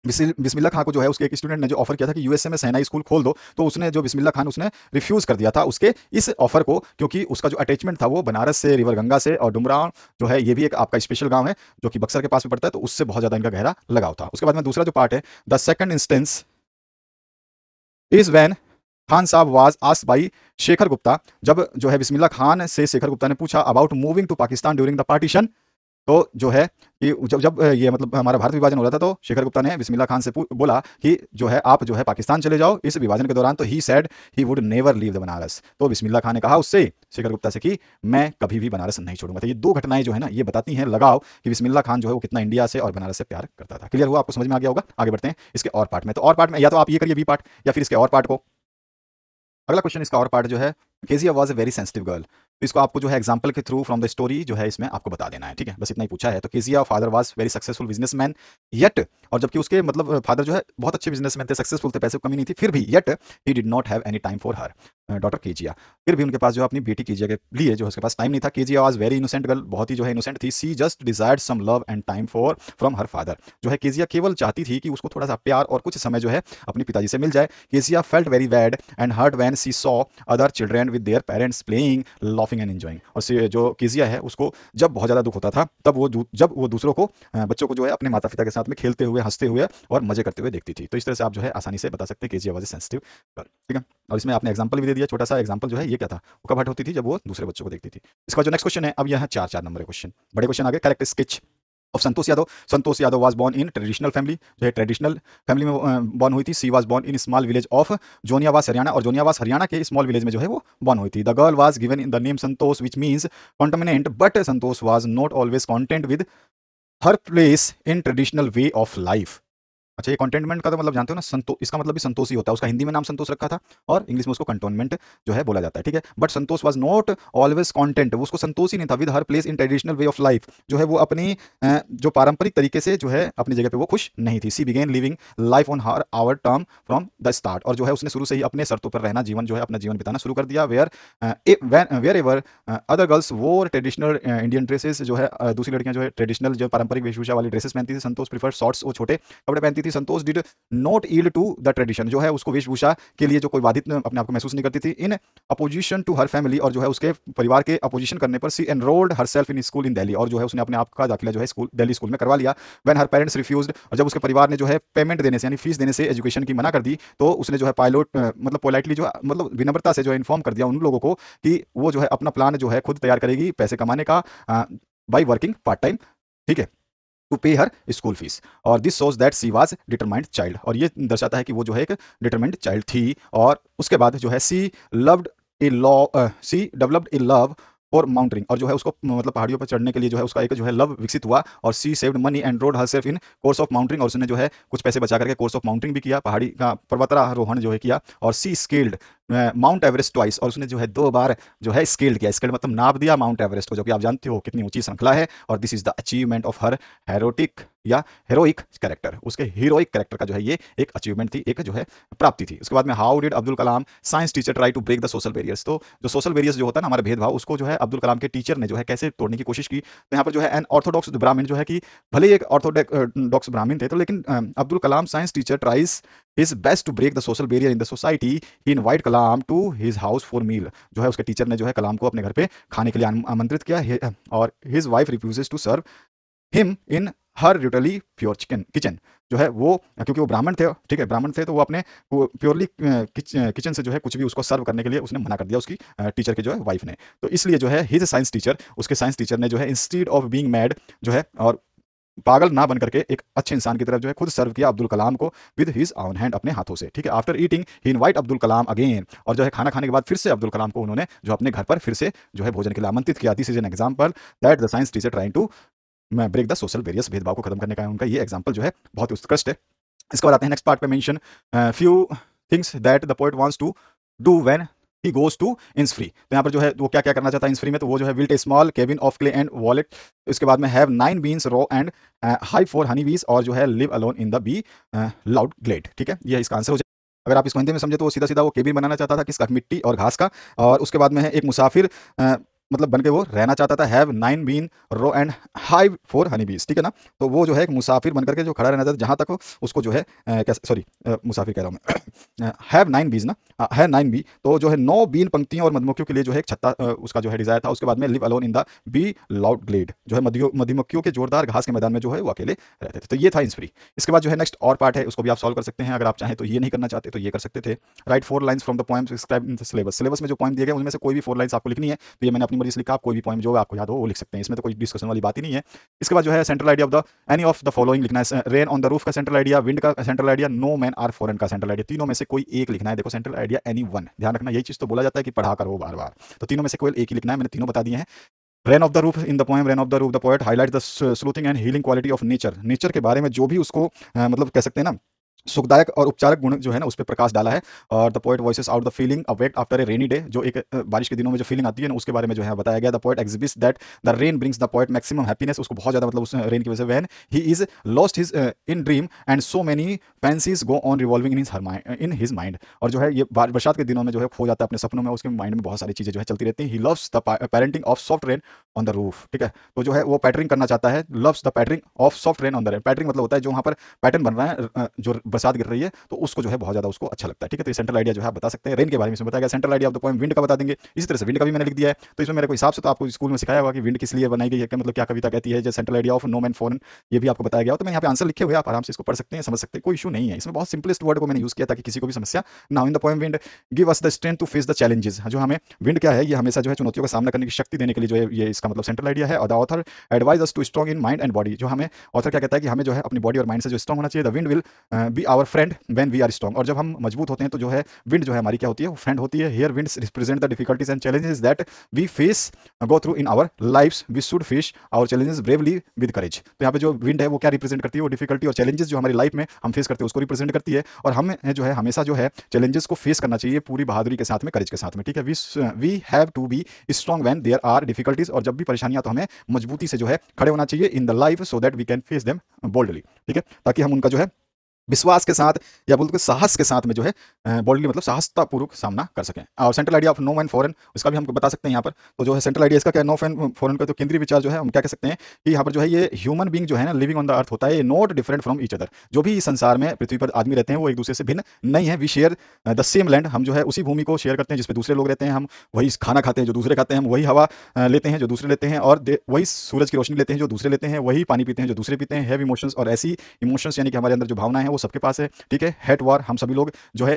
बिस्मिल्ला खान को जो है उसके एक स्टूडेंट ने जो ऑफर किया था कि यूएसए में सेना स्कूल खोल दो तो उसने जो बिस्मिल्ला खान उसने रिफ्यूज़ कर दिया था उसके इस ऑफर को क्योंकि उसका जो अटैचमेंट था वो बनारस से रिवर गंगा से और डुमरा जो है ये भी एक आपका स्पेशल गाँव है जो कि बक्सर के पास में पड़ता है तो उससे बहुत ज़्यादा इनका गहरा लगाव था उसके बाद में दूसरा जो पार्ट है the second instance is when Khan Sahab was आस बाई शेखर गुप्ता जब जो है बिस्मिल्ला खान से शेखर गुप्ता ने पूछा about moving to Pakistan during the partition तो जो है कि जब जब ये मतलब हमारा भारत विभाजन हो रहा था तो शेखर गुप्ता ने बिस्मिल्ला खान से बोला कि जो है आप जो है पाकिस्तान चले जाओ इस विभाजन के दौरान तो he said he would never leave the Banaras तो बिस्मिल्ला खान ने कहा उससे शेखर गुप्ता से कि मैं कभी भी बनारस नहीं छोड़ूंगा तो ये दो घटनाएं जो है ना ये बताती हैं लगाओ कि बिस्मिल्ला खान जो है वो कितना इंडिया से और बनारस से प्यार करता था क्लियर हुआ आपको समझ में आ गया होगा आगे बढ़ते हैं इसके और पार्ट में तो और पार्ट में या तो आप ये करिए बी पार्ट या फिर इसके और पार्ट को अगला क्वेश्चन इसका और पार्ट जो है Kezia was a very sensitive girl तो इसको आपको जो है एग्जाम्पल के थ्रू फ्रॉम द स्टोरी जो है इसमें आपको बता देना है ठीक है बस इतना ही पूछा है तो Kezia father was very successful businessman yet और जबकि उसके मतलब फादर जो है बहुत अच्छे बिजनेसमैन थे सक्सेसफुल थे पैसे कमी नहीं थी फिर भी yet he did not have any time for her daughter Kezia फिर भी उनके पास जो अपनी बेटी केजिया के लिए जो उसके पास टाइम नहीं था Kezia was very innocent girl बहुत ही जो है इनोसेंट थी she just desired some love and time for from her father जो है केजिया केवल चाहती थी कि उसको थोड़ा सा प्यार और कुछ समय जो है अपने पिताजी से मिल जाए Kezia felt very bad and hurt when she saw other children and with their parents playing laughing and enjoying और जो किजिया है उसको जब बहुत ज़्यादा दुख होता था तब वो जब वो दूसरों को बच्चों को जो है अपने माता पिता के साथ में खेलते हुए हंसते हुए और मजे करते हुए देखती थी तो इस तरह से आप जो है आसानी से बता सकते हैं केजिया वॉज सेंसिटिव गर्ल ठीक है और इसमें आपने एग्जाम्पल भी दे दिया छोटा सा एग्जाम्पल जो है ये क्या था वो कब हट होती थी जब वो दूसरे बच्चों को देखती थी इसका जो नेक्स्ट क्वेश्चन है अब यहाँ चार चार नंबर क्वेश्चन बड़े क्वेश्चन आगे character sketch of Santosh Yadav Santosh Yadav was born in traditional family जो है ट्रेडिशनल फैमिली में बॉर्न हुई थी she was born in small village of Joniyawas Haryana और जोनियावास हरियाणा के स्मॉल विलेज में जो है वो बॉर्न हुई थी the girl was given in the name Santosh which means contentment but Santosh was not always content with her place in traditional way of life अच्छा ये कॉन्टेंटमेंट का तो मतलब जानते हो ना संतो इसका मतलब भी संतोष ही होता है उसका हिंदी में नाम संतोष रखा था और इंग्लिश में उसको कंटोनमेंट जो है बोला जाता है ठीक है but Santosh was not always content उसको संतोष ही नहीं था with her place in traditional way of life जो है वो अपनी जो पारंपरिक तरीके से जो है अपनी जगह पर वो खुश नहीं थी she began living life on her our term from the start और जो है उसने शुरू से ही अपने शर्तों पर रहना जीवन जो है अपना जीवन बिताना शुरू कर दिया where wherever other girls वो ट्रेडिशनल इंडियन ड्रेसेस जो है दूसरी लड़कियां जो है ट्रेडिशनल जो पारंपरिक वेशभूषा वाली ड्रेसेस पहनती थी संतोष प्रीफर शॉर्ट्स वो छोटे कपड़े पहनती थी कि Santosh did not yield to the tradition जो है उसको वेशभूषा के लिए जो कोई बाधित अपने आप को महसूस नहीं करती थी in opposition to her family और जो है उसके परिवार के अपोजिशन करने पर she enrolled herself in school in Delhi और जो है उसने अपने आप का दाखिला जो है स्कूल दिल्ली स्कूल में करवा लिया वैन हर पेरेंट्स रिफ्यूज और जब उसके परिवार ने जो है पेमेंट देने से यानी फीस देने से एजुकेशन की मना कर दी तो उसने जो है पायलट मतलब पोलाइटली जो मतलब विनम्रता से जो है इन्फॉर्म कर दिया उन लोगों को कि वो जो है अपना प्लान जो है खुद तैयार करेगी पैसे कमाने का बाई वर्किंग पार्ट टाइम ठीक है to pay her school fees और this shows that she was determined child और ये दर्शाता है कि वो जो है एक डिटरमाइंड चाइल्ड थी और उसके बाद जो है she loved a law she developed a love और माउंटेनिंग और जो है उसको मतलब पहाड़ियों पर चढ़ने के लिए जो है उसका एक जो है लव विकसित हुआ और she saved money and rolled herself in course of mountaineering और उसने जो है कुछ पैसे बचा करके कोर्स ऑफ माउंटेनिंग भी किया पहाड़ी का पर्वतारोहण जो है किया और she scaled mount Everest twice और उसने जो है दो बार जो है स्केल्ड किया स्केल्ड मतलब नाप दिया माउंट एवरेस्ट को जो कि आप जानते हो कितनी ऊंची श्रृंखला है और this is the achievement of her heroic या हेरोइक कैरेक्टर उसके हीरोइक कैरेक्टर का जो है ये एक अचीवमेंट थी एक जो है प्राप्ति थी उसके बाद में how did Abdul Kalam science teacher try to break the social barriers तो जो सोशल बेरियर्स जो होता है ना हमारे भेदभाव उसको जो है अब्दुल कलाम के टीचर ने जो है कैसे तोड़ने की कोशिश की तो यहाँ पर जो है एन ऑर्थोडॉक्स ब्राह्मण जो है कि भले ही एक ऑर्थोडॉक्स ब्राह्मण uh, थे तो लेकिन Abdul Kalam science teacher tries his best to break the social barrier in the society he invite Kalam to his house for meal जो है उसके टीचर ने जो है कलाम को अपने घर पे खाने के लिए आमंत्रित किया और his wife refuses to serve him in her ritually pure chicken kitchen जो है वो क्योंकि वो ब्राह्मण थे ठीक है ब्राह्मण थे तो वो अपने प्योरली किचन से जो है कुछ भी उसको सर्व करने के लिए उसने मना कर दिया उसकी टीचर के जो है वाइफ ने तो इसलिए जो है हिज साइंस टीचर उसके साइंस टीचर ने जो है इंस्टीड ऑफ बींग मैड जो है और पागल ना बन करके एक अच्छे इंसान की तरफ जो है खुद सर्व किया अब्दुल कलाम को विद हिज ऑन हैंड अपने हाथों से ठीक है आफ्टर ईटिंग ही इनवाइट अब्दुल कलाम अगेन और जो है खाना खाने के बाद फिर से अब्दुल कलाम को उन्होंने जो अपने घर पर फिर से जो है भोजन के लिए आमंत्रित किया this is an example that the science teacher trying to मैं ब्रेक द सोशल वेरियस भेदभाव को खत्म करने का है उनका ये एग्जाम्पल जो है बहुत उत्कृष्ट है इसके बाद आते हैं नेक्स्ट पार्ट पे mention few things that the poet wants to do when he goes to Innisfree तो यहाँ पर जो है वो क्या क्या करना चाहता है इंस फ्री में तो वो जो है built a small cabin of clay and वॉलेट इसके बाद में have nine beans row and hive for honey bees और जो है live alone in the bee loud glade ठीक है ये इसका आंसर हो जाए अगर आप इसको हिंदी में समझे तो वो सीधा सीधा वो केबिन बनाना चाहता था किसका मिट्टी और घास का और उसके बाद में है एक मुसाफिर uh, मतलब बनके वो रहना चाहता था have nine bean row and hive for honey bees ठीक है ना तो वो जो है एक मुसाफिर बनकर के जो खड़ा रहना चाहता जहाँ तक उसको जो है सॉरी मुसाफिर कह रहा हूँ हैव नाइन बीज ना है नाइन बी तो जो है नौ बीन पंक्तियों और मधुमक्खियों के लिए जो है एक छत्ता उसका जो है डिजायर था उसके बाद में live alone in the bee loud glade जो है मधुमक्खियों के जोरदार घास के मैदान में जो है वो अकेले रहते थे तो ये था इंसफ्री इसके बाद जो है नेक्स्ट और पार्ट है उसको भी आप सॉल्व कर सकते हैं अगर आप चाहें तो ये नहीं करना चाहते तो ये कर सकते थे write four lines from the points in the syllabus syllabus में जो पॉइंट दिए गए उनमें से कोई भी फोर लाइन्स आपको लिखनी है तो ये मैंने अपनी मेमोरीज लिखा आप कोई भी पॉइंट जो आपको याद हो वो लिख सकते हैं इसमें तो कोई डिस्कशन वाली बात ही नहीं है इसके बाद जो है central idea of the any of the following लिखना है रेन ऑन द रूफ का सेंट्रल आइडिया विंड का central idea no man are foreign का सेंट्रल आइडिया तीनों में से कोई एक लिखना है देखो सेंट्रल आइडिया एनी वन ध्यान रखना यही चीज़ तो बोला जाता है कि पढ़ा करो बार बार तो तीनों में से कोई एक ही लिखना है मैंने तीनों बता दिए हैं rain of the roof in the poem rain of the roof the poet highlight the soothing and healing quality of nature nature के बारे में जो भी उसको मतलब कह सकते हैं ना सुखदायक और उपचारक गुण जो है ना उस पर प्रकाश डाला है और the poet voice out the feeling evoked after a rainy day जो एक बारिश के दिनों में जो फीलिंग आती है ना उसके बारे में जो है बताया गया the poet exhibits that the rain brings the poet maximum happiness उसको बहुत ज़्यादा मतलब उस रेन की वजह से when he is lost his in dream and so many fancies go on revolving in mind in his mind और जो है ये बरसात के दिनों में जो है खो जाता है अपने सपनों में उसके माइंड में बहुत सारी चीज़ें जो है चलती रहती है he loves the pattering of soft rain on the roof ठीक है तो जो है वो पैटरिंग करना चाहता है loves the pattering of soft rain on the rain pattering मतलब होता है जो वहाँ पर पैटर्न बन रहा है जो बरसात गिर रही है तो उसको जो है बहुत ज़्यादा उसको अच्छा लगता है ठीक है तो सेंट्रल आइडिया जो है बता सकते हैं रेन के बारे में बताया गया सेंट्रल आइडिया आप तो पॉइंट विंड का बता देंगे इसी तरह से विंड का भी मैंने लिख दिया है तो इसमें मेरे को हिसाब से तो आपको स्कूल में सिखाया हुआ कि विंड किस लिए बनाई गई है मतलब क्या कविता कहती है जो central idea of no man foreign ये भी आपको बताया गया तो मैं यहाँ पे आंसर लिखे हुए आप आराम से इसको पढ़ सकते हैं समझ सकते हैं कोई इशू नहीं है इसमें बहुत सिंपलेस्ट वर्ड को मैंने यूज़ किया ताकि किसी को भी समस्या ना in the poem wind give us the strength to face the challenges जो हमें विंड क्या है ये हमेशा जो है चुनौतियों का सामना करने की शक्ति देने के लिए जो है ये इसका मतलब सेंट्रल आइडिया है और the author advise us to strong in mind and body जो हमें ऑथर क्या कहता है कि हमें जो है अपनी बॉडी और माइंड से जो स्ट्रॉग होना चाहिए the wind will be our friend when we are strong और जब हम मजबूत होते हैं तो जो है विंड जो है हमारी क्या होती है वो फ्रेंड होती है here wind represent the difficulties and challenges that we face go through in our life we should face our challenges bravely with courage तो यहाँ पे जो विंड है वो क्या रिप्रेजेंट करती है वो डिफिकल्टी और चैलेंजेस जो हमारी लाइफ में हम फेस करते हैं उसको रिप्रेजेंट करती है और हमें जो है हमेशा जो है चैलेंजेस को फेस करना चाहिए पूरी बहादुरी के साथ में करेज के साथ में ठीक है we we have to be strong when there are difficulties और जब भी परेशानियां तो हमें मजबूती से जो है खड़े होना चाहिए in the life so that we can face them boldly ठीक है ताकि हम उनका जो है विश्वास के साथ या बोलते साहस के साथ में जो है बॉल्डली मतलब साहसतापूर्वक सामना कर सकें और central idea of no and foreign उसका भी हमको बता सकते हैं यहाँ पर तो जो है सेंट्रल आइडिया इसका क्या नो एंड फॉरन का तो केंद्रीय विचार जो है हम क्या कह सकते हैं कि यहाँ पर जो है ये ह्यूमन बींग जो है ना लिविंग ऑन द अर्थ होता है not different from each other जो भी संसार में पृथ्वी पर आदमी रहते हैं वो एक दूसरे से भिन्न नहीं है we share the same land हम जो है उसी भूमि को शेयर करते हैं जिसपे दूसरे लोग रहते हैं हम वही खाना खाते हैं जो दूसरे खाते हैं हम वही हवा uh, लेते हैं जो दूसरे लेते हैं और वही सूरज की रोशनी लेते हैं जो दूसरे लेते हैं वही पानी पीते हैं जो दूसरे पीते हैं हैव इमोशंस और ऐसी इमोशंस यानी कि हमारे अंदर जो भावना है वो सबके पास है ठीक है हेट वार हम सभी लोग जो है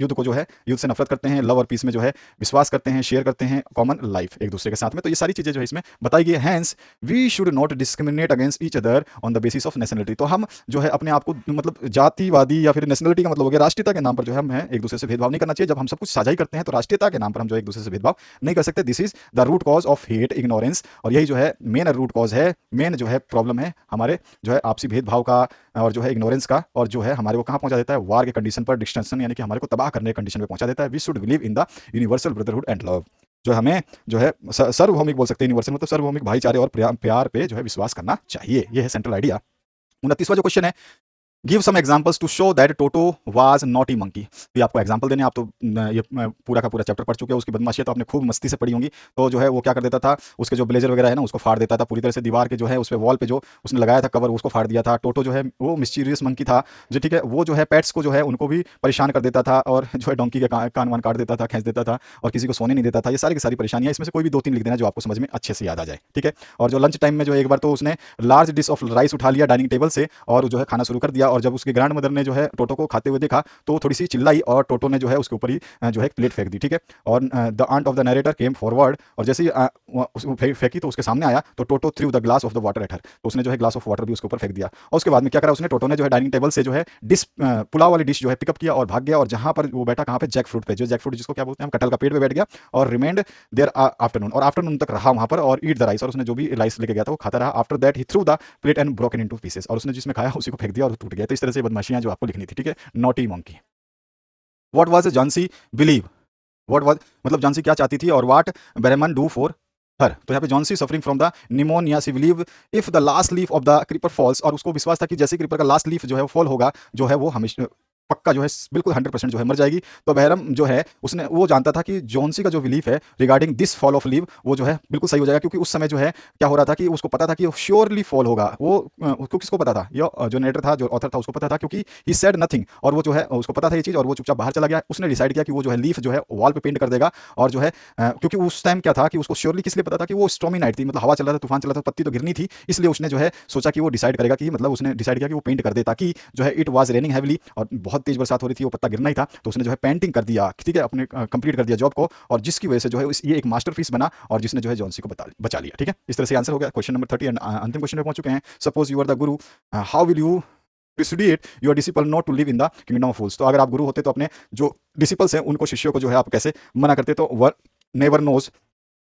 युद्ध को जो है युद्ध से नफरत करते हैं लव और पीस में जो है विश्वास करते हैं शेयर करते हैं कॉमन लाइफ एक दूसरे के साथ में तो ये सारी चीज़ें जो है इसमें बताई गई hence we should not discriminate against each other on the basis of nationality तो हम जो है अपने आप को मतलब जातिवादी या फिर नेशनलिटी का मतलब हो गया राष्ट्रीयता के नाम पर जो है हम एक दूसरे से भेदभाव नहीं करना चाहिए जब हम सब कुछ साझा ही करते हैं तो राष्ट्रीयता के नाम पर हम जो एक दूसरे से भेदभाव नहीं कर सकते this is the root cause of hate ignorance और यही जो है मेन रूट कॉज है मेन जो है प्रॉब्लम है हमारे जो है आपसी भेदभाव का और जो है इग्नोरेंस का और जो है हमारे को कहाँ पहुंचा देता है वार के कंडीशन पर डिस्टेंशन यानी कि हमारे को तबाह तबाह करने कंडीशन पे पहुंचा देता है we should believe in the universal brotherhood and love जो हमें जो है सर्वभौमिक बोल सकते हैं यूनिवर्सल मतलब सर्वभौमिक भाईचारे और प्यार पे जो है विश्वास करना चाहिए यह है सेंट्रल आइडिया उनतीसवा जो क्वेश्चन है give some examples to show that Toto was not a monkey भी आपको एग्जाम्पल देने आप तो ये पूरा का पूरा चैप्टर पढ़ चुके हैं उसकी बदमाशी तो आपने खूब मस्ती से पढ़ी होंगी तो जो है वो क्या कर देता था उसके जो ब्लेजर वगैरह है ना उसको फाड़ देता था पूरी तरह से दीवार के जो है उस पर वॉल पर जो उसने लगाया था कवर उसको फाड़ दिया था टोटो जो है वो मिस्टीरियस मंकी था जो ठीक है वो जो है पेट्स को जो है उनको भी परेशान कर देता था और जो है डोंकी के कान वान काट देता था खींच देता था और किसी को सोने नहीं देता था ये सारी की सारी परेशानियाँ इसमें से कोई भी दो तीन लिख देना जो आपको समझ में अच्छे से याद आ जाए ठीक है और जो लंच टाइम में जो एक बार तो उसने लार्ज डिश ऑफ राइस उठा लिया डाइनिंग टेबल से और जो है खाना शुरू कर दिया और जब उसके ग्रैंड मदर ने जो है टोटो को खाते हुए देखा तो थोड़ी सी चिल्लाई और टोटो ने जो है उसके ऊपर ही जो है प्लेट फेंक दी ठीक है और the aunt of the narrator came forward और जैसे ही फेंकी तो उसके सामने आया तो Toto threw the glass of the water heater तो उसने जो है ग्लास ऑफ वाटर भी उसके ऊपर फेंक दिया और उसके बाद में क्या करा उसने टोटो ने जो है डाइनिंग टेबल से जो है डिश पुलाव वाली डिश जो है पिकअप किया और भाग गया और जहां पर वो बैठा कहां पर जैक फ्रूट पे जो जैक फ्रूट जिसको क्या बोलते हैं कटल का पेड़ पर बैठ गया और रिमेंड देर आफ्टरनून और आफ्टरनून तक रहा वहां पर और ईट द राइस और उसने जो भी राइस लेके गया था वो खाता रहा after that he threw the plate and broken into pieces और उसने जिसमें खाया उसी को फेंक दिया और टूट गया है तो इस तरह से बदमाशियां जो आपको लिखनी थी ठीक है naughty monkey what was Johnsy believe what was मतलब जॉन्सी क्या चाहती थी और वाट बेरेमन डू फॉर हर तो यहाँ पे Johnsy suffering from the pneumonia she believe if the last leaf of the creeper falls और उसको विश्वास था कि जैसे क्रीपर का लास्ट लीफ जो है फॉल होगा जो है वो हमेशा पक्का जो है बिल्कुल हंड्रेड परसेंट जो है मर जाएगी तो बहरम जो है उसने वो जानता था कि जोनसी का जो बिलीफ है regarding this fall of leaf वो जो है बिल्कुल सही हो जाएगा क्योंकि उस समय जो है क्या हो रहा था कि उसको पता था कि श्योरली फॉल होगा वो उसको किसको पता था यो जो नेटर था जो ऑथर था उसको पता था क्योंकि ही सेड नथिंग और वो जो है उसको पता था ये चीज़ और वो चुपचाप बाहर चला गया उसने डिसाइड किया कि वो जो है लीफ जो है वॉल पर पेंट कर देगा और जो है क्योंकि उस टाइम क्या था कि उसको श्योरली किस लिए पता था कि वो स्टॉमी नाइट थी मतलब हवा चला था तूफान चला था पत्ती तो गिरनी थी इसलिए उसने जो है सोचा कि वो डिसाइड करेगा कि मतलब उसने डिसाइड किया कि वो पेंट कर दे ताकि जो है इट वॉज रेनिंग हैवली और बहुत बहुत तेज बरसात हो रही थी वो पत्ता गिरना ही था तो उसने जो है पेंटिंग कर दिया ठीक है अपने कंप्लीट कर दिया जॉब को और जिसकी वजह से जो है ये एक मास्टर बना और जिसने जो है जॉन्सी को बचा लिया ठीक है इस तरह से आंसर हो गया क्वेश्चन नंबर थर्टी अंतिम क्वेश्चन पहुंच चुके हैं suppose you are the guru how will you persuade your disciple not to live in the kingdom of fools तो अगर आप गुरु होते तो अपने जो डिसिपल्स हैं उनको शिष्यों को जो है आप कैसे मना करते तो one never knows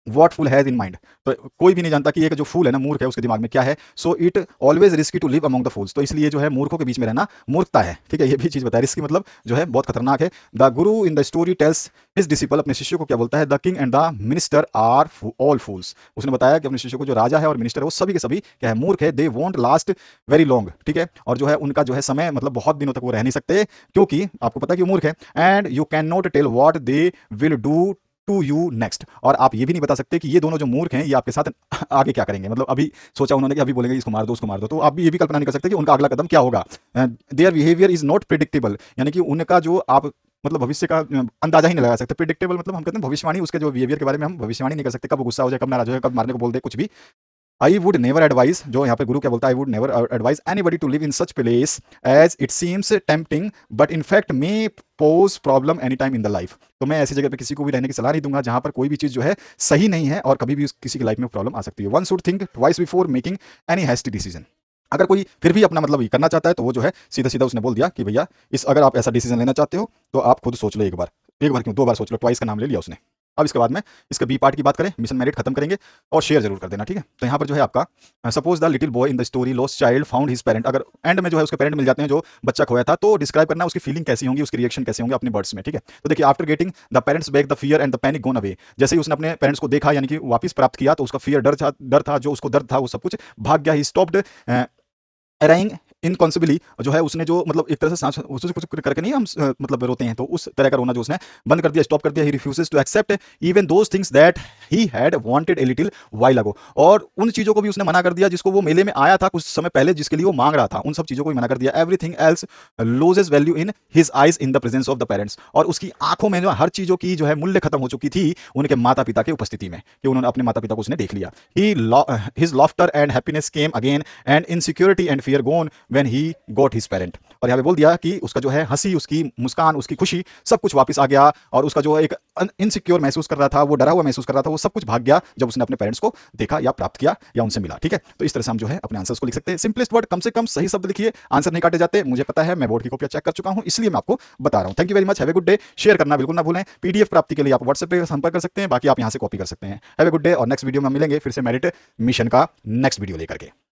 what fool has in mind तो कोई भी नहीं जानता कि एक जो फूल है ना मूर्ख है उसके दिमाग में क्या है so it always risky to live among the fools तो इसलिए जो है मूर्खों के बीच में रहना मूर्खता है ठीक है ये भी चीज बताया रिस्की मतलब जो है बहुत खतरनाक है the guru in the story tells his disciple अपने शिष्य को क्या बोलता है the king and the minister are all fools उसने बताया कि अपने शिष्य को जो राजा है और मिनिस्टर है वो सभी के सभी क्या है मूर्ख है they won't last very long ठीक है और जो है उनका जो है समय मतलब बहुत दिनों तक वो रह नहीं सकते क्योंकि आपको पता है कि मूर्ख है and you can not tell what they will do to you next और आप ये भी नहीं बता सकते कि ये दोनों जो मूर्ख हैं ये आपके साथ आगे क्या करेंगे मतलब अभी सोचा उन्होंने कि अभी बोलेंगे इसको मार दो उसको मार दो तो आप भी ये भी कल्पना नहीं कर सकते कि उनका अगला कदम क्या होगा their behaviour is not predictable यानी कि उनका जो आप मतलब भविष्य का अंदाजा ही नहीं लगा सकते प्रिडिक्टेबल मतलब हम कहते हैं भविष्यवाणी उसके जो बिहेवियर के बारे में हम भविष्यवाणी नहीं कर सकते कब गुस्सा हो जाए कब नाराज हो जाए कब मारने को बोल दे कुछ भी आई वुड नेवर एडवाइज जो यहाँ पे गुरु क्या बोलता है I would never advise buddy to live in such place as it seems tempting but in fact may pose problem any time in the life तो मैं ऐसी जगह पे किसी को भी रहने की सलाह नहीं दूंगा जहां पर कोई भी चीज जो है सही नहीं है और कभी भी किसी की लाइफ में प्रॉब्लम आ सकती है one should think twice before making any hasty decision अगर कोई फिर भी अपना मतलब करना चाहता है तो वो जो है सीधा सीधा उसने बोल दिया कि भैया इस अगर आप ऐसा डिसीजन लेना चाहते हो तो आप खुद सोच लो एक बार एक बार क्यों दो बार सोच लो ट्वाइस का नाम ले लिया उसने अब इसके बाद में इसके बी पार्ट की बात करें मिशन मेरिट खत्म करेंगे और शेयर जरूर कर देना ठीक है तो यहाँ पर जो है आपका suppose the little boy in the story lost child found his parent अगर एंड में जो है उसके पेरेंट मिल जाते हैं जो बच्चा खोया था तो डिस्क्राइब करना उसकी फीलिंग कैसी होंगी उसकी रिएक्शन कैसे होंगे अपने बर्ड्स में ठीक है तो देखिए after getting the parents back the fear and the panic gone away जैसे ही उसने अपने पेरेंट्स को देखा यानी कि वापस प्राप्त किया तो उसका फियर डर था डर था जो उसको दर्द था वो सब कुछ भाग गया ही स्टॉप्ड अराइंग इनकॉन्सिबली जो है उसने जो मतलब एक तरह से सांस उससे कुछ करके नहीं हम मतलब रोते हैं तो उस तरह का रोना जो उसने बंद कर दिया स्टॉप कर दिया he refuses to accept even those things that he had wanted a little while ago और उन चीज़ों को भी उसने मना कर दिया जिसको वो मेले में आया था कुछ समय पहले जिसके लिए वो मांग रहा था उन सब चीज़ों को भी मना कर दिया everything else loses value in his eyes in the presence of the parents और उसकी आंखों में जो हर चीज़ों की जो है मूल्य खत्म हो चुकी थी उनके माता पिता की उपस्थिति में कि उन्होंने अपने माता पिता को उसने देख लिया ही his laughter and happiness came again and insecurity and fear gone when he got his parent और यहाँ पे बोल दिया कि उसका जो है हंसी उसकी मुस्कान उसकी खुशी सब कुछ वापस आ गया और उसका जो एक इनसिक्योर महसूस कर रहा था वो डरा हुआ महसूस कर रहा था वो सब कुछ भाग गया जब उसने अपने पेरेंट्स को देखा या प्राप्त किया या उनसे मिला ठीक है तो इस तरह से हम जो है अपने आंसर्स को लिख सकते हैं सिंपलेस्ट वर्ड कम से कम सही शब्द लिखिए आंसर नहीं काटे जाते मुझे पता है मैं बोर्ड की कॉपी चेक कर चुका हूँ इसलिए मैं आपको बता रहा हूँ thank you very much have a good day share करना बिल्कुल ना भूलें पीडीएफ प्राप्ति के लिए आप व्हाट्सएप पर संपर्क कर सकते हैं बाकी आप यहाँ से कॉपी कर सकते हैं हैवे गुड डे और नेक्स्ट वीडियो में मिलेंगे फिर से मेरिट मिशन का नेक्स्ट वीडियो लेकर के